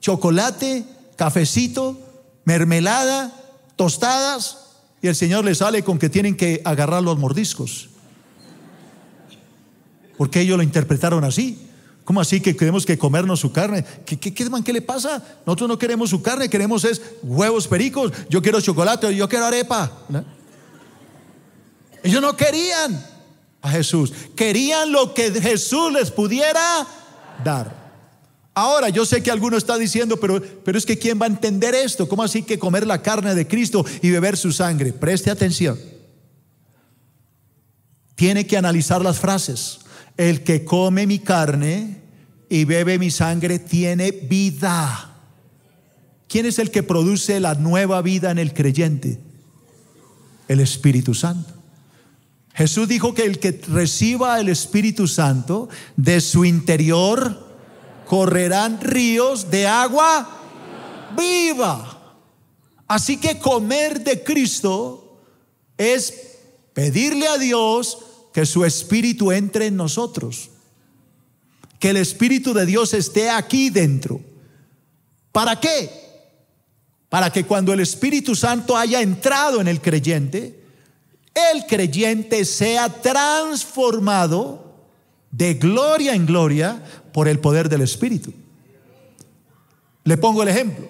chocolate, cafecito, mermelada, tostadas, y el Señor les sale con que tienen que agarrar los mordiscos. Porque ellos lo interpretaron así. ¿Cómo así que queremos que comernos su carne? ¿Qué, ¿Qué le pasa? Nosotros no queremos su carne, queremos es huevos pericos, yo quiero chocolate, yo quiero arepa. Ellos no querían a Jesús, querían lo que Jesús les pudiera dar. Ahora, yo sé que alguno está diciendo, pero, pero es que ¿quién va a entender esto? ¿Cómo así que comer la carne de Cristo y beber su sangre? Preste atención. Tiene que analizar las frases. El que come mi carne y bebe mi sangre tiene vida. ¿Quién es el que produce la nueva vida en el creyente? El Espíritu Santo. Jesús dijo que el que reciba el Espíritu Santo, de su interior correrán ríos de agua viva. Así que comer de Cristo es pedirle a Dios que su Espíritu entre en nosotros. Que el Espíritu de Dios esté aquí dentro. ¿Para qué? Para que cuando el Espíritu Santo haya entrado en el creyente, el creyente sea transformado de gloria en gloria por el poder del Espíritu. Le pongo el ejemplo.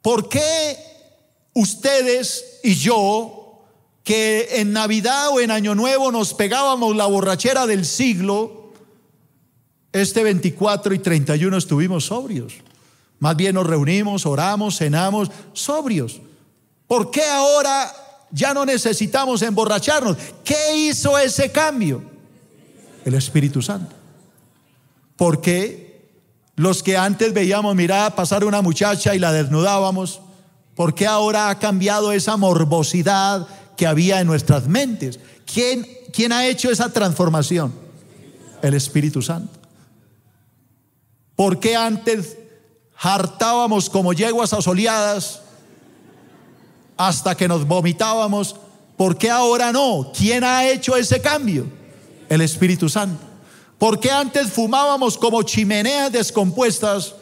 ¿Por qué ustedes y yo, que en Navidad o en Año Nuevo nos pegábamos la borrachera del siglo, este 24 y 31 estuvimos sobrios? Más bien nos reunimos, oramos, cenamos, sobrios. ¿Por qué ahora ya no necesitamos emborracharnos. ¿Qué hizo ese cambio? El Espíritu Santo. ¿Por qué? los que antes veíamos, mirar pasar una muchacha y la desnudábamos, ¿por qué ahora ha cambiado esa morbosidad que había en nuestras mentes? ¿Quién, quién ha hecho esa transformación? El Espíritu Santo. ¿Por qué antes hartábamos como yeguas asoleadas? hasta que nos vomitábamos. ¿Por qué ahora no? ¿Quién ha hecho ese cambio? El Espíritu Santo. ¿Por qué antes fumábamos como chimeneas descompuestas?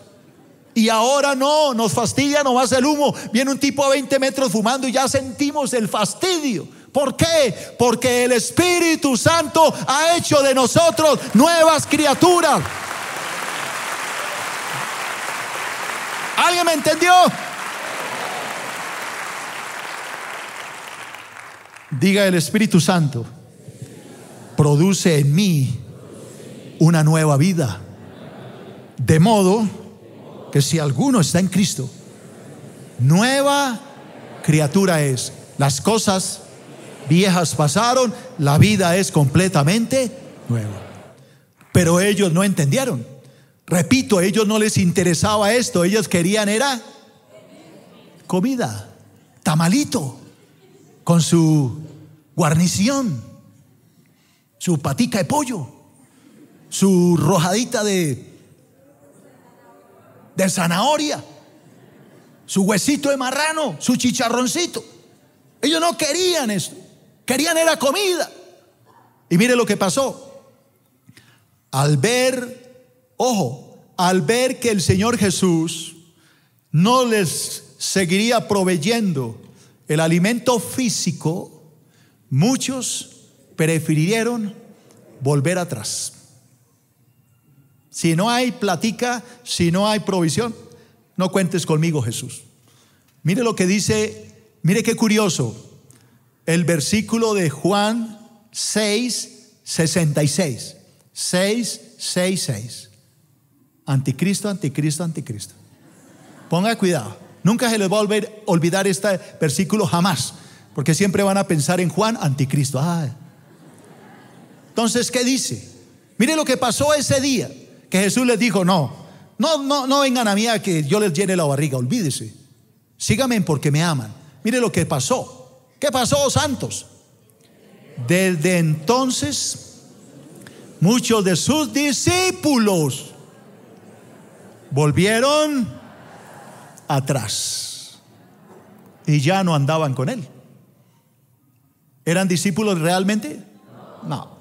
Y ahora no, nos fastidia nomás el humo. Viene un tipo a 20 metros fumando y ya sentimos el fastidio. ¿Por qué? Porque el Espíritu Santo ha hecho de nosotros nuevas criaturas. ¿Alguien me entendió? Diga el Espíritu Santo, produce en mí una nueva vida. De modo que si alguno está en Cristo, nueva criatura es. Las cosas viejas pasaron, la vida es completamente nueva. Pero ellos no entendieron. Repito, a ellos no les interesaba esto, ellos querían era comida, tamalito con su guarnición, su patica de pollo, su rojadita de, de zanahoria, su huesito de marrano, su chicharroncito. Ellos no querían eso querían era comida. Y mire lo que pasó. Al ver, ojo, al ver que el Señor Jesús no les seguiría proveyendo el alimento físico, muchos prefirieron volver atrás. Si no hay platica, si no hay provisión, no cuentes conmigo, Jesús. Mire lo que dice, mire qué curioso, el versículo de Juan 6, 66. 6, 6, 6. Anticristo, anticristo, anticristo. Ponga cuidado. Nunca se les va a olvidar este versículo jamás, porque siempre van a pensar en Juan anticristo. Entonces, ¿qué dice? Mire lo que pasó ese día, que Jesús les dijo, no, no, no, no vengan a mí a que yo les llene la barriga, olvídese. Síganme porque me aman. Mire lo que pasó. ¿Qué pasó, santos? Desde entonces, muchos de sus discípulos volvieron atrás. Y ya no andaban con él. ¿Eran discípulos realmente? No.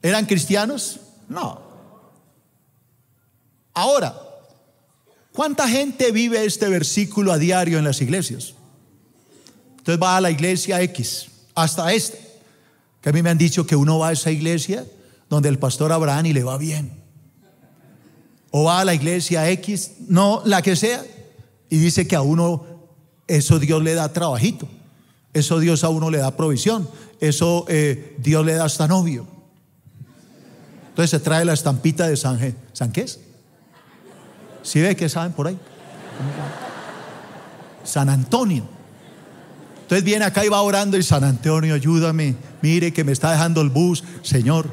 ¿Eran cristianos? No. Ahora, ¿cuánta gente vive este versículo a diario en las iglesias? Entonces va a la iglesia X, hasta esta. Que a mí me han dicho que uno va a esa iglesia donde el pastor Abraham y le va bien o va a la iglesia X, no, la que sea, y dice que a uno eso Dios le da trabajito, eso Dios a uno le da provisión, eso eh, Dios le da hasta novio. Entonces se trae la estampita de San, ¿San qué es? ¿Sí ve que saben por ahí? San Antonio. Entonces viene acá y va orando y San Antonio, ayúdame, mire que me está dejando el bus, Señor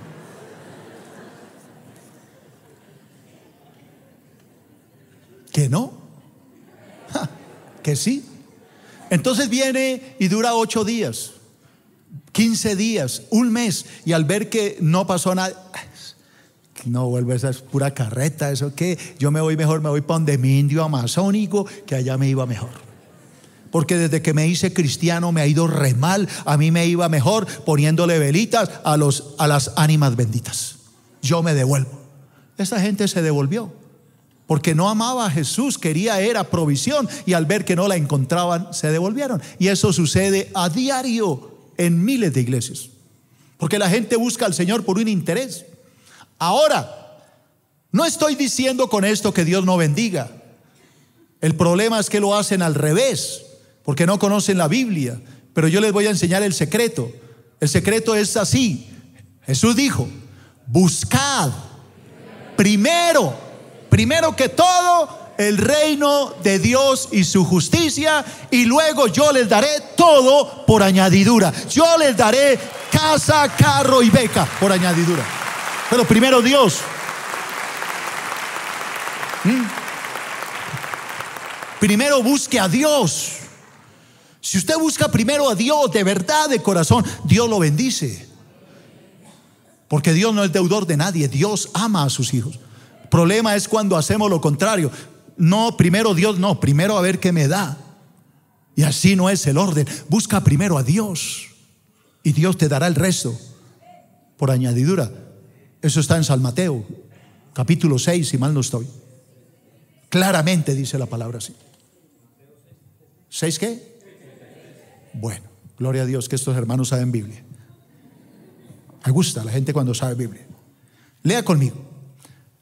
¿Que no? ¿Que sí? Entonces viene y dura ocho días, quince días, un mes, y al ver que no pasó nada, no vuelve esa pura carreta, eso que yo me voy mejor, me voy para donde mi indio amazónico, que allá me iba mejor porque desde que me hice cristiano me ha ido re mal, a mí me iba mejor poniéndole velitas a, los, a las ánimas benditas. Yo me devuelvo. Esa gente se devolvió porque no amaba a Jesús, quería era provisión y al ver que no la encontraban se devolvieron. Y eso sucede a diario en miles de iglesias, porque la gente busca al Señor por un interés. Ahora, no estoy diciendo con esto que Dios no bendiga. El problema es que lo hacen al revés, porque no conocen la Biblia. Pero yo les voy a enseñar el secreto. El secreto es así. Jesús dijo, buscad primero Primero que todo, el reino de Dios y su justicia, y luego yo les daré todo por añadidura. Yo les daré casa, carro y beca por añadidura. Pero primero Dios. ¿Mm? Primero busque a Dios. Si usted busca primero a Dios de verdad, de corazón, Dios lo bendice. Porque Dios no es deudor de nadie, Dios ama a sus hijos. Problema es cuando hacemos lo contrario. No, primero Dios, no, primero a ver qué me da. Y así no es el orden. Busca primero a Dios y Dios te dará el resto por añadidura. Eso está en San Mateo, capítulo 6, si mal no estoy. Claramente dice la palabra así. ¿Seis qué? Bueno, gloria a Dios que estos hermanos saben Biblia. Me gusta la gente cuando sabe Biblia. Lea conmigo.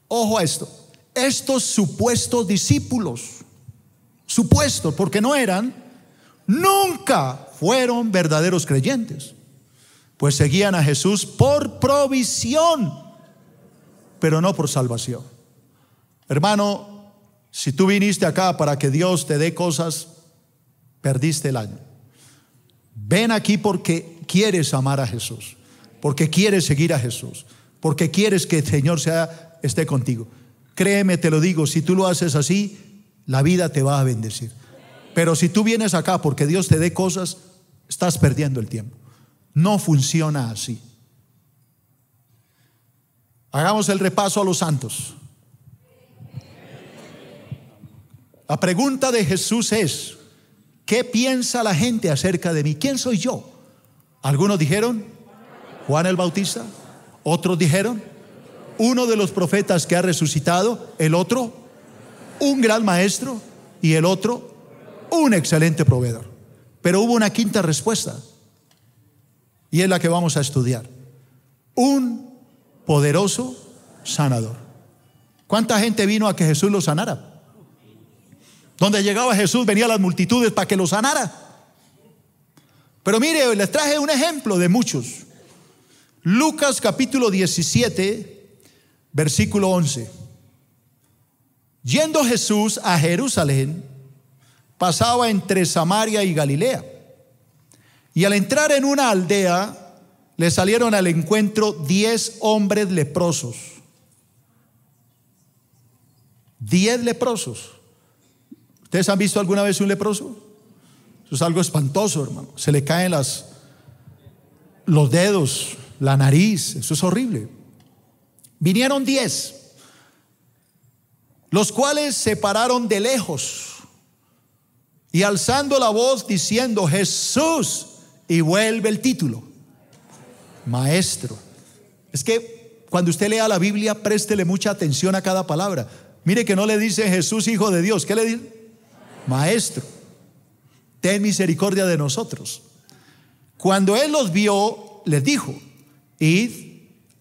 Ojo a esto. Estos supuestos discípulos, supuestos porque no eran, nunca fueron verdaderos creyentes, pues seguían a Jesús por provisión, pero no por salvación. Hermano, si tú viniste acá para que Dios te dé cosas, perdiste el año. Ven aquí porque quieres amar a Jesús, porque quieres seguir a Jesús, porque quieres que el Señor sea esté contigo. Créeme, te lo digo, si tú lo haces así, la vida te va a bendecir. Pero si tú vienes acá porque Dios te dé cosas, estás perdiendo el tiempo. No funciona así. Hagamos el repaso a los santos. La pregunta de Jesús es, ¿qué piensa la gente acerca de mí? ¿Quién soy yo? Algunos dijeron, Juan el Bautista. Otros dijeron, uno de los profetas que ha resucitado, el otro, un gran maestro y el otro, un excelente proveedor. Pero hubo una quinta respuesta y es la que vamos a estudiar. Un poderoso sanador. ¿Cuánta gente vino a que Jesús lo sanara? Donde llegaba Jesús venían las multitudes para que lo sanara. Pero mire, les traje un ejemplo de muchos. Lucas capítulo 17, Versículo 11. Yendo Jesús a Jerusalén, pasaba entre Samaria y Galilea. Y al entrar en una aldea, le salieron al encuentro diez hombres leprosos. Diez leprosos. ¿Ustedes han visto alguna vez un leproso? Eso es algo espantoso, hermano. Se le caen las, los dedos, la nariz. Eso es horrible. Vinieron diez, los cuales se pararon de lejos y alzando la voz diciendo, Jesús, y vuelve el título, maestro. Es que cuando usted lea la Biblia, préstele mucha atención a cada palabra. Mire que no le dice Jesús, hijo de Dios, ¿qué le dice? Maestro, ten misericordia de nosotros. Cuando él los vio, les dijo, id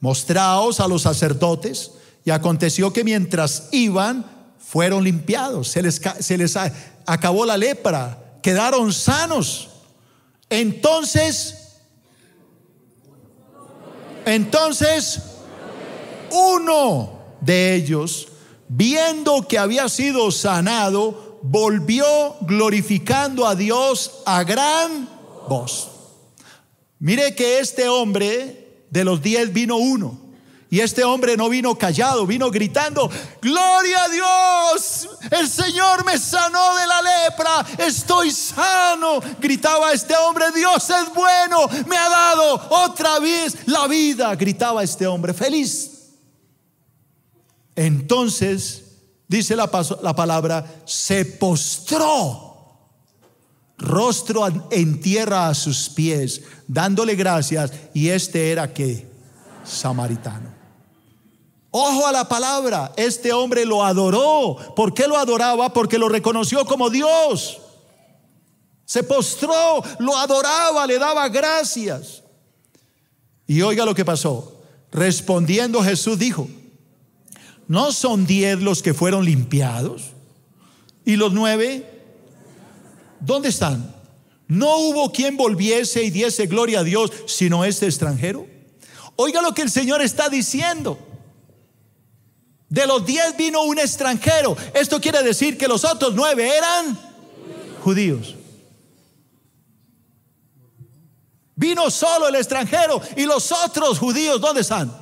mostraos a los sacerdotes. Y aconteció que mientras iban, fueron limpiados, se les, se les acabó la lepra, quedaron sanos. Entonces, entonces, uno de ellos, viendo que había sido sanado, volvió glorificando a Dios a gran voz. Mire que este hombre de los diez vino uno. Y este hombre no vino callado, vino gritando, Gloria a Dios, el Señor me sanó de la lepra, estoy sano. Gritaba este hombre, Dios es bueno, me ha dado otra vez la vida. Gritaba este hombre, feliz. Entonces, dice la, la palabra, se postró rostro en tierra a sus pies, dándole gracias, y este era que samaritano. Ojo a la palabra, este hombre lo adoró. ¿Por qué lo adoraba? Porque lo reconoció como Dios. Se postró, lo adoraba, le daba gracias. Y oiga lo que pasó. Respondiendo Jesús dijo, ¿no son diez los que fueron limpiados? ¿Y los nueve? ¿Dónde están? No hubo quien volviese y diese gloria a Dios, sino este extranjero. Oiga lo que el Señor está diciendo. De los diez vino un extranjero. Esto quiere decir que los otros nueve eran judíos. Vino solo el extranjero y los otros judíos, ¿dónde están?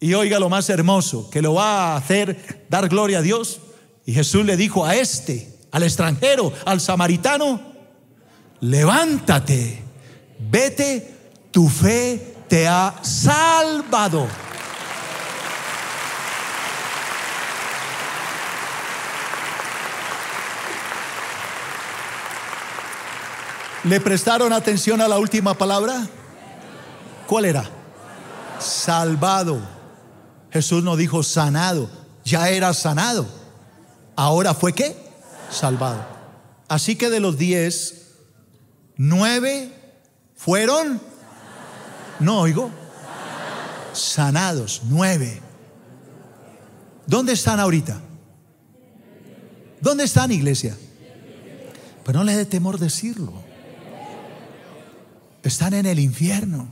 Y oiga lo más hermoso, que lo va a hacer dar gloria a Dios. Y Jesús le dijo a este, al extranjero, al samaritano, levántate, vete, tu fe te ha salvado. ¿Le prestaron atención a la última palabra? ¿Cuál era? Salvado. Jesús no dijo sanado, ya era sanado. Ahora fue qué? salvado. Así que de los diez, nueve fueron, no oigo, sanados, nueve. ¿Dónde están ahorita? ¿Dónde están, iglesia? Pero no le dé temor decirlo. Están en el infierno.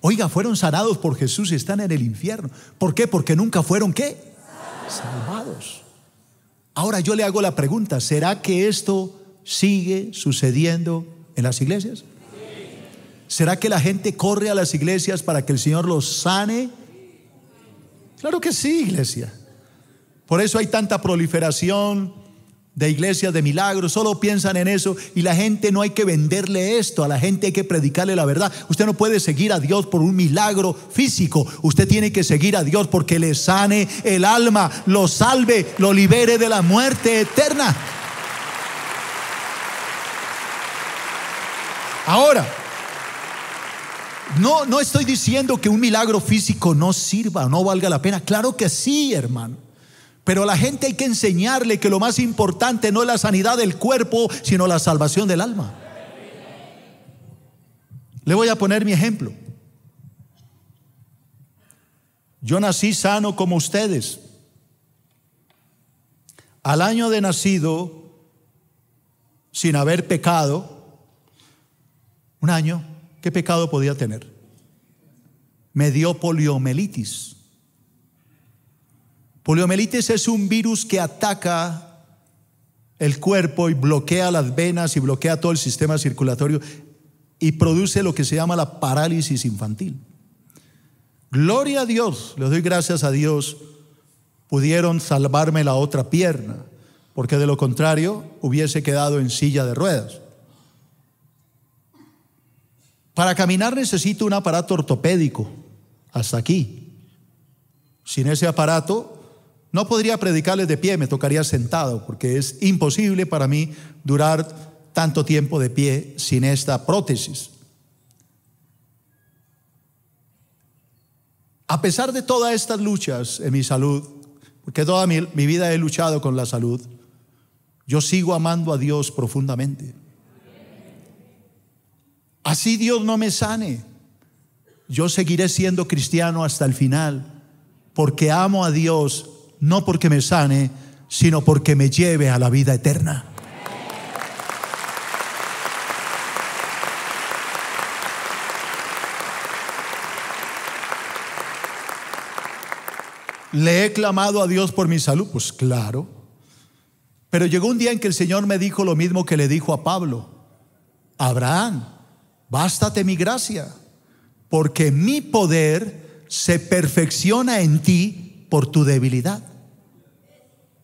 Oiga, fueron sanados por Jesús y están en el infierno. ¿Por qué? Porque nunca fueron qué? Salvados. Ahora yo le hago la pregunta, ¿será que esto sigue sucediendo en las iglesias? ¿Será que la gente corre a las iglesias para que el Señor los sane? Claro que sí, iglesia. Por eso hay tanta proliferación de iglesias de milagros, solo piensan en eso y la gente no hay que venderle esto, a la gente hay que predicarle la verdad. Usted no puede seguir a Dios por un milagro físico, usted tiene que seguir a Dios porque le sane el alma, lo salve, lo libere de la muerte eterna. Ahora, no, no estoy diciendo que un milagro físico no sirva, no valga la pena, claro que sí, hermano. Pero a la gente hay que enseñarle que lo más importante no es la sanidad del cuerpo, sino la salvación del alma. Le voy a poner mi ejemplo. Yo nací sano como ustedes. Al año de nacido, sin haber pecado, un año, ¿qué pecado podía tener? Me dio poliomielitis. Poliomielitis es un virus que ataca el cuerpo y bloquea las venas y bloquea todo el sistema circulatorio y produce lo que se llama la parálisis infantil. Gloria a Dios, le doy gracias a Dios, pudieron salvarme la otra pierna, porque de lo contrario hubiese quedado en silla de ruedas. Para caminar necesito un aparato ortopédico, hasta aquí. Sin ese aparato no podría predicarles de pie, me tocaría sentado, porque es imposible para mí durar tanto tiempo de pie sin esta prótesis. A pesar de todas estas luchas en mi salud, porque toda mi, vida he luchado con la salud, yo sigo amando a Dios profundamente. Así Dios no me sane. Yo seguiré siendo cristiano hasta el final, porque amo a Dios no porque me sane, sino porque me lleve a la vida eterna. ¿Le he clamado a Dios por mi salud? Pues claro. Pero llegó un día en que el Señor me dijo lo mismo que le dijo a Pablo. Abraham, bástate mi gracia, porque mi poder se perfecciona en ti por tu debilidad.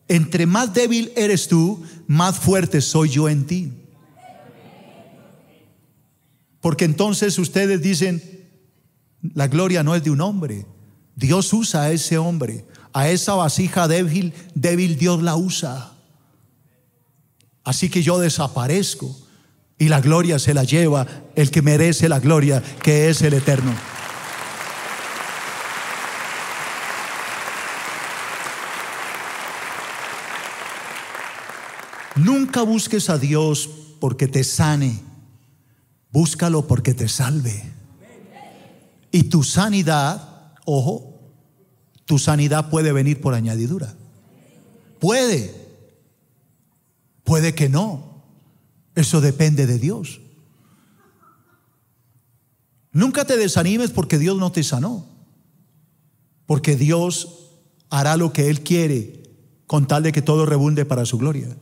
Entre más débil eres tú, más fuerte soy yo en ti. Porque entonces ustedes dicen, la gloria no es de un hombre. Dios usa a ese hombre, a esa vasija débil, débil Dios la usa. Así que yo desaparezco y la gloria se la lleva el que merece la gloria, que es el eterno. Nunca busques a Dios porque te sane, búscalo porque te salve. Y tu sanidad, ojo, tu sanidad puede venir por añadidura. Puede, puede que no. Eso depende de Dios. Nunca te desanimes porque Dios no te sanó. Porque Dios hará lo que Él quiere con tal de que todo rebunde para su gloria.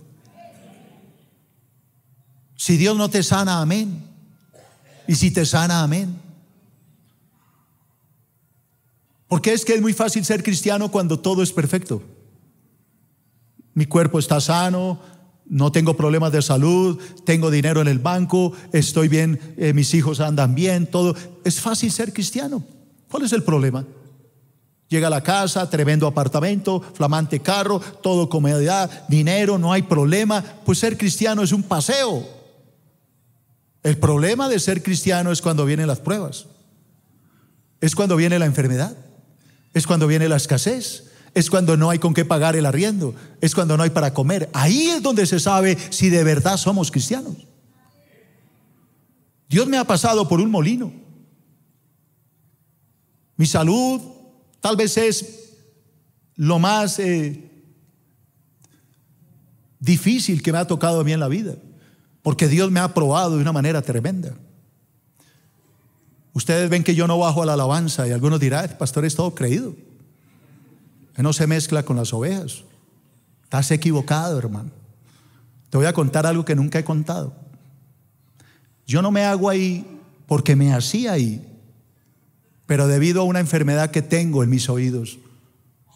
Si Dios no te sana, amén. Y si te sana, amén. Porque es que es muy fácil ser cristiano cuando todo es perfecto. Mi cuerpo está sano, no tengo problemas de salud, tengo dinero en el banco, estoy bien, eh, mis hijos andan bien, todo. Es fácil ser cristiano. ¿Cuál es el problema? Llega a la casa, tremendo apartamento, flamante carro, todo comodidad, dinero, no hay problema. Pues ser cristiano es un paseo. El problema de ser cristiano es cuando vienen las pruebas, es cuando viene la enfermedad, es cuando viene la escasez, es cuando no hay con qué pagar el arriendo, es cuando no hay para comer. Ahí es donde se sabe si de verdad somos cristianos. Dios me ha pasado por un molino. Mi salud tal vez es lo más eh, difícil que me ha tocado a mí en la vida. Porque Dios me ha probado de una manera tremenda. Ustedes ven que yo no bajo a la alabanza y algunos dirán, pastor es todo creído. no se mezcla con las ovejas. Estás equivocado, hermano. Te voy a contar algo que nunca he contado. Yo no me hago ahí porque me hacía ahí, pero debido a una enfermedad que tengo en mis oídos,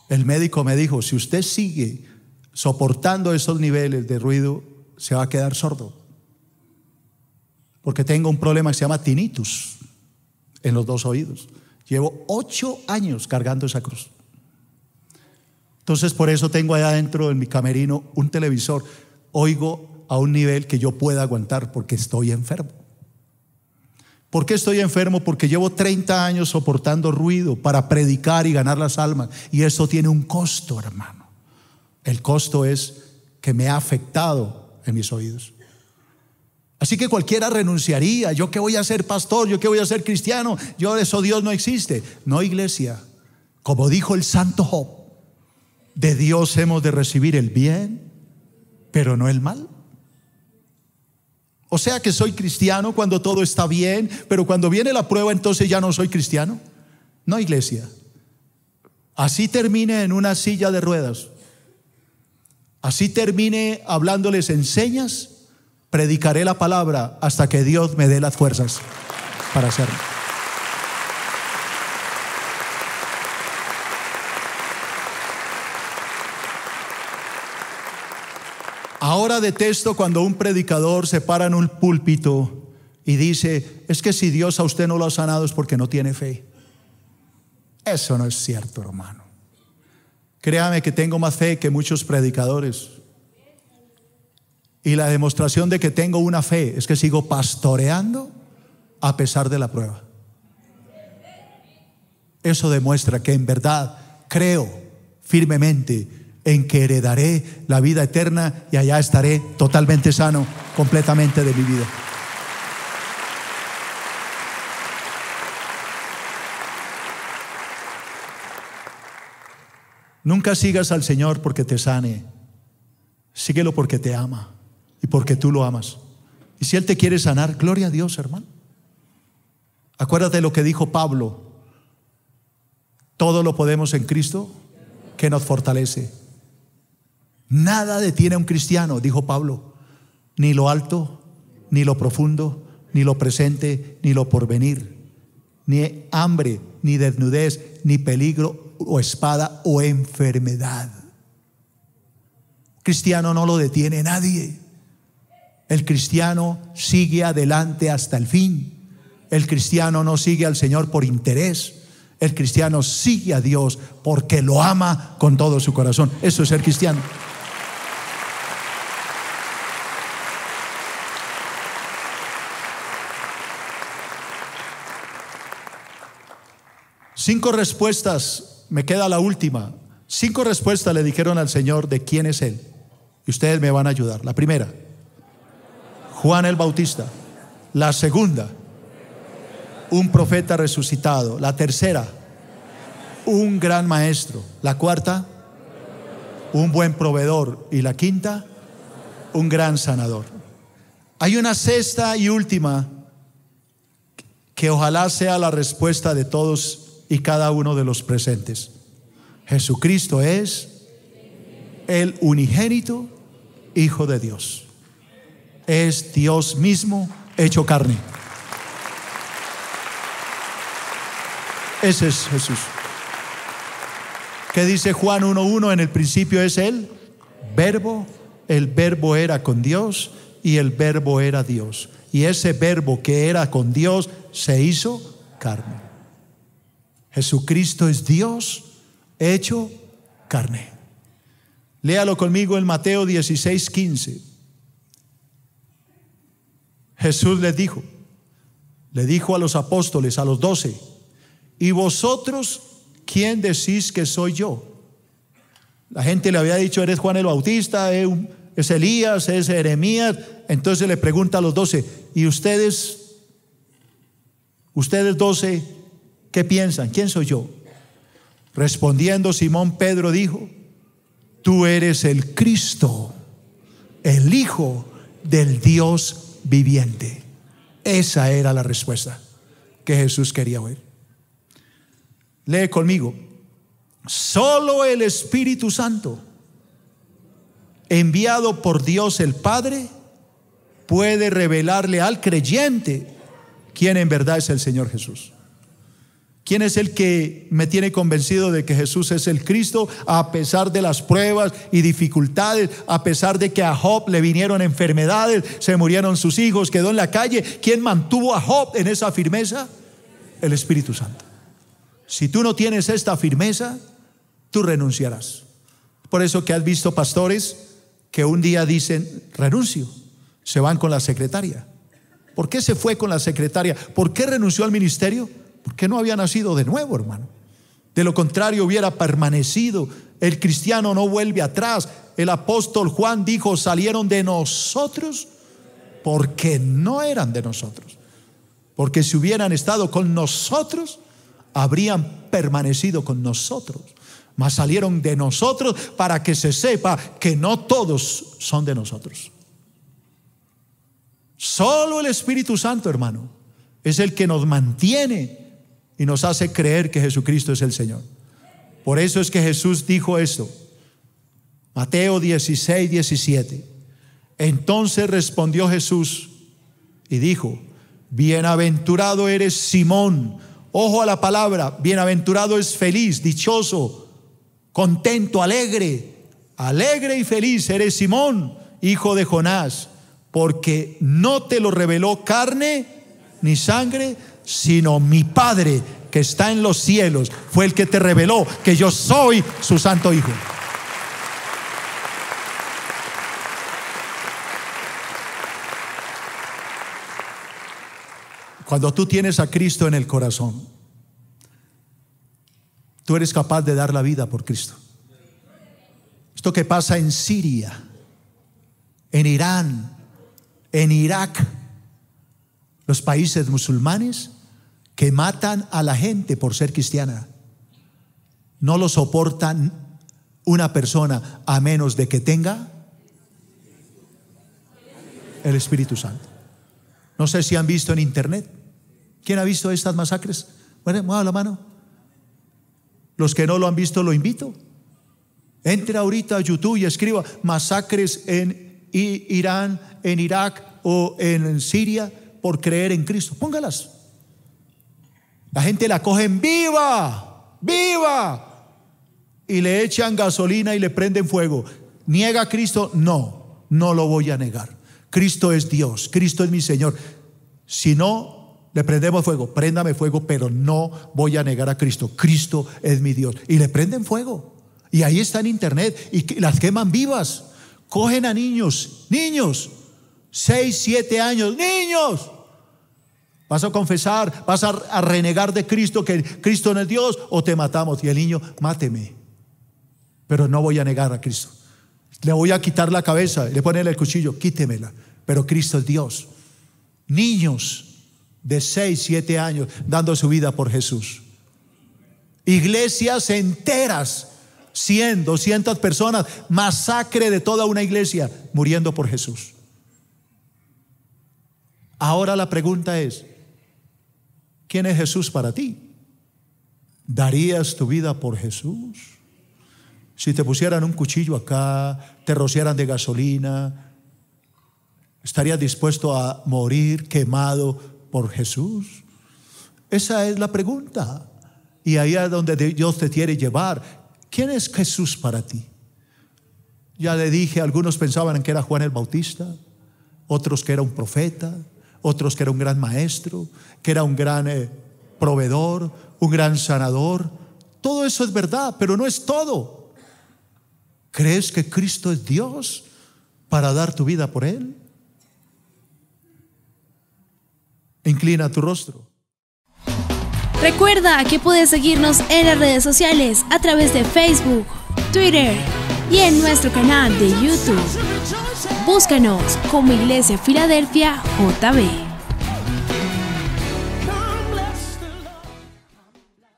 el médico me dijo, si usted sigue soportando esos niveles de ruido, se va a quedar sordo porque tengo un problema que se llama tinnitus en los dos oídos. Llevo ocho años cargando esa cruz. Entonces por eso tengo allá adentro en mi camerino un televisor. Oigo a un nivel que yo pueda aguantar porque estoy enfermo. ¿Por qué estoy enfermo? Porque llevo 30 años soportando ruido para predicar y ganar las almas. Y eso tiene un costo, hermano. El costo es que me ha afectado en mis oídos. Así que cualquiera renunciaría, yo que voy a ser pastor, yo que voy a ser cristiano, yo eso Dios no existe. No, iglesia, como dijo el santo Job, de Dios hemos de recibir el bien, pero no el mal. O sea que soy cristiano cuando todo está bien, pero cuando viene la prueba entonces ya no soy cristiano. No, iglesia. Así termine en una silla de ruedas. Así termine hablándoles en señas predicaré la palabra hasta que Dios me dé las fuerzas para hacerlo. Ahora detesto cuando un predicador se para en un púlpito y dice, es que si Dios a usted no lo ha sanado es porque no tiene fe. Eso no es cierto, hermano. Créame que tengo más fe que muchos predicadores. Y la demostración de que tengo una fe es que sigo pastoreando a pesar de la prueba. Eso demuestra que en verdad creo firmemente en que heredaré la vida eterna y allá estaré totalmente sano, completamente de mi vida. Nunca sigas al Señor porque te sane, síguelo porque te ama y porque tú lo amas. Y si Él te quiere sanar, gloria a Dios, hermano. Acuérdate de lo que dijo Pablo. Todo lo podemos en Cristo que nos fortalece. Nada detiene a un cristiano, dijo Pablo. Ni lo alto, ni lo profundo, ni lo presente, ni lo porvenir. Ni hambre, ni desnudez, ni peligro o espada o enfermedad. Cristiano no lo detiene nadie. El cristiano sigue adelante hasta el fin. El cristiano no sigue al Señor por interés. El cristiano sigue a Dios porque lo ama con todo su corazón. Eso es ser cristiano. Cinco respuestas, me queda la última. Cinco respuestas le dijeron al Señor de quién es Él. Y ustedes me van a ayudar. La primera, Juan el Bautista. La segunda, un profeta resucitado. La tercera, un gran maestro. La cuarta, un buen proveedor. Y la quinta, un gran sanador. Hay una sexta y última que ojalá sea la respuesta de todos y cada uno de los presentes. Jesucristo es el unigénito Hijo de Dios es Dios mismo hecho carne. Ese es Jesús. ¿Qué dice Juan 1.1? En el principio es el verbo, el verbo era con Dios y el verbo era Dios. Y ese verbo que era con Dios se hizo carne. Jesucristo es Dios hecho carne. Léalo conmigo en Mateo 16, 15. Jesús les dijo, le dijo a los apóstoles, a los doce, ¿y vosotros quién decís que soy yo? La gente le había dicho, eres Juan el Bautista, eh, es Elías, es Jeremías. Entonces le pregunta a los doce, ¿y ustedes, ustedes doce, qué piensan? ¿Quién soy yo? Respondiendo Simón Pedro dijo, tú eres el Cristo, el Hijo del Dios viviente. Esa era la respuesta que Jesús quería oír. Lee conmigo. Solo el Espíritu Santo, enviado por Dios el Padre, puede revelarle al creyente quién en verdad es el Señor Jesús. ¿Quién es el que me tiene convencido de que Jesús es el Cristo a pesar de las pruebas y dificultades, a pesar de que a Job le vinieron enfermedades, se murieron sus hijos, quedó en la calle? ¿Quién mantuvo a Job en esa firmeza? El Espíritu Santo. Si tú no tienes esta firmeza, tú renunciarás. Por eso que has visto pastores que un día dicen, renuncio, se van con la secretaria. ¿Por qué se fue con la secretaria? ¿Por qué renunció al ministerio? porque no había nacido de nuevo, hermano. De lo contrario hubiera permanecido. El cristiano no vuelve atrás. El apóstol Juan dijo, salieron de nosotros porque no eran de nosotros. Porque si hubieran estado con nosotros, habrían permanecido con nosotros. Mas salieron de nosotros para que se sepa que no todos son de nosotros. Solo el Espíritu Santo, hermano, es el que nos mantiene y nos hace creer que Jesucristo es el Señor. Por eso es que Jesús dijo esto. Mateo 16, 17. Entonces respondió Jesús y dijo, bienaventurado eres Simón. Ojo a la palabra, bienaventurado es feliz, dichoso, contento, alegre. Alegre y feliz eres Simón, hijo de Jonás, porque no te lo reveló carne ni sangre, sino mi Padre que está en los cielos fue el que te reveló que yo soy su santo hijo. Cuando tú tienes a Cristo en el corazón, tú eres capaz de dar la vida por Cristo. Esto que pasa en Siria, en Irán, en Irak, los países musulmanes que matan a la gente por ser cristiana. No lo soportan una persona a menos de que tenga el Espíritu Santo. No sé si han visto en internet. ¿Quién ha visto estas masacres? Bueno, mueva la mano. Los que no lo han visto, lo invito. Entra ahorita a YouTube y escriba masacres en Irán, en Irak o en Siria por creer en Cristo. Póngalas. La gente la cogen viva, viva. Y le echan gasolina y le prenden fuego. ¿Niega a Cristo? No, no lo voy a negar. Cristo es Dios, Cristo es mi Señor. Si no, le prendemos fuego, préndame fuego, pero no voy a negar a Cristo. Cristo es mi Dios. Y le prenden fuego. Y ahí está en internet y las queman vivas. Cogen a niños, niños, 6, 7 años, niños, ¿Vas a confesar? ¿Vas a, renegar de Cristo que Cristo no es Dios? ¿O te matamos? Y el niño, máteme. Pero no voy a negar a Cristo. Le voy a quitar la cabeza. Le ponen el cuchillo, quítemela. Pero Cristo es Dios. Niños de 6, 7 años dando su vida por Jesús. Iglesias enteras, 100, 200 personas, masacre de toda una iglesia muriendo por Jesús. Ahora la pregunta es, ¿Quién es Jesús para ti? ¿Darías tu vida por Jesús? Si te pusieran un cuchillo acá, te rociaran de gasolina, ¿estarías dispuesto a morir quemado por Jesús? Esa es la pregunta. Y ahí es donde Dios te quiere llevar. ¿Quién es Jesús para ti? Ya le dije, algunos pensaban que era Juan el Bautista, otros que era un profeta, otros que era un gran maestro, que era un gran eh, proveedor, un gran sanador. Todo eso es verdad, pero no es todo. ¿Crees que Cristo es Dios para dar tu vida por Él? Inclina tu rostro. Recuerda que puedes seguirnos en las redes sociales a través de Facebook, Twitter y en nuestro canal de YouTube. Búscanos como Iglesia Filadelfia JB.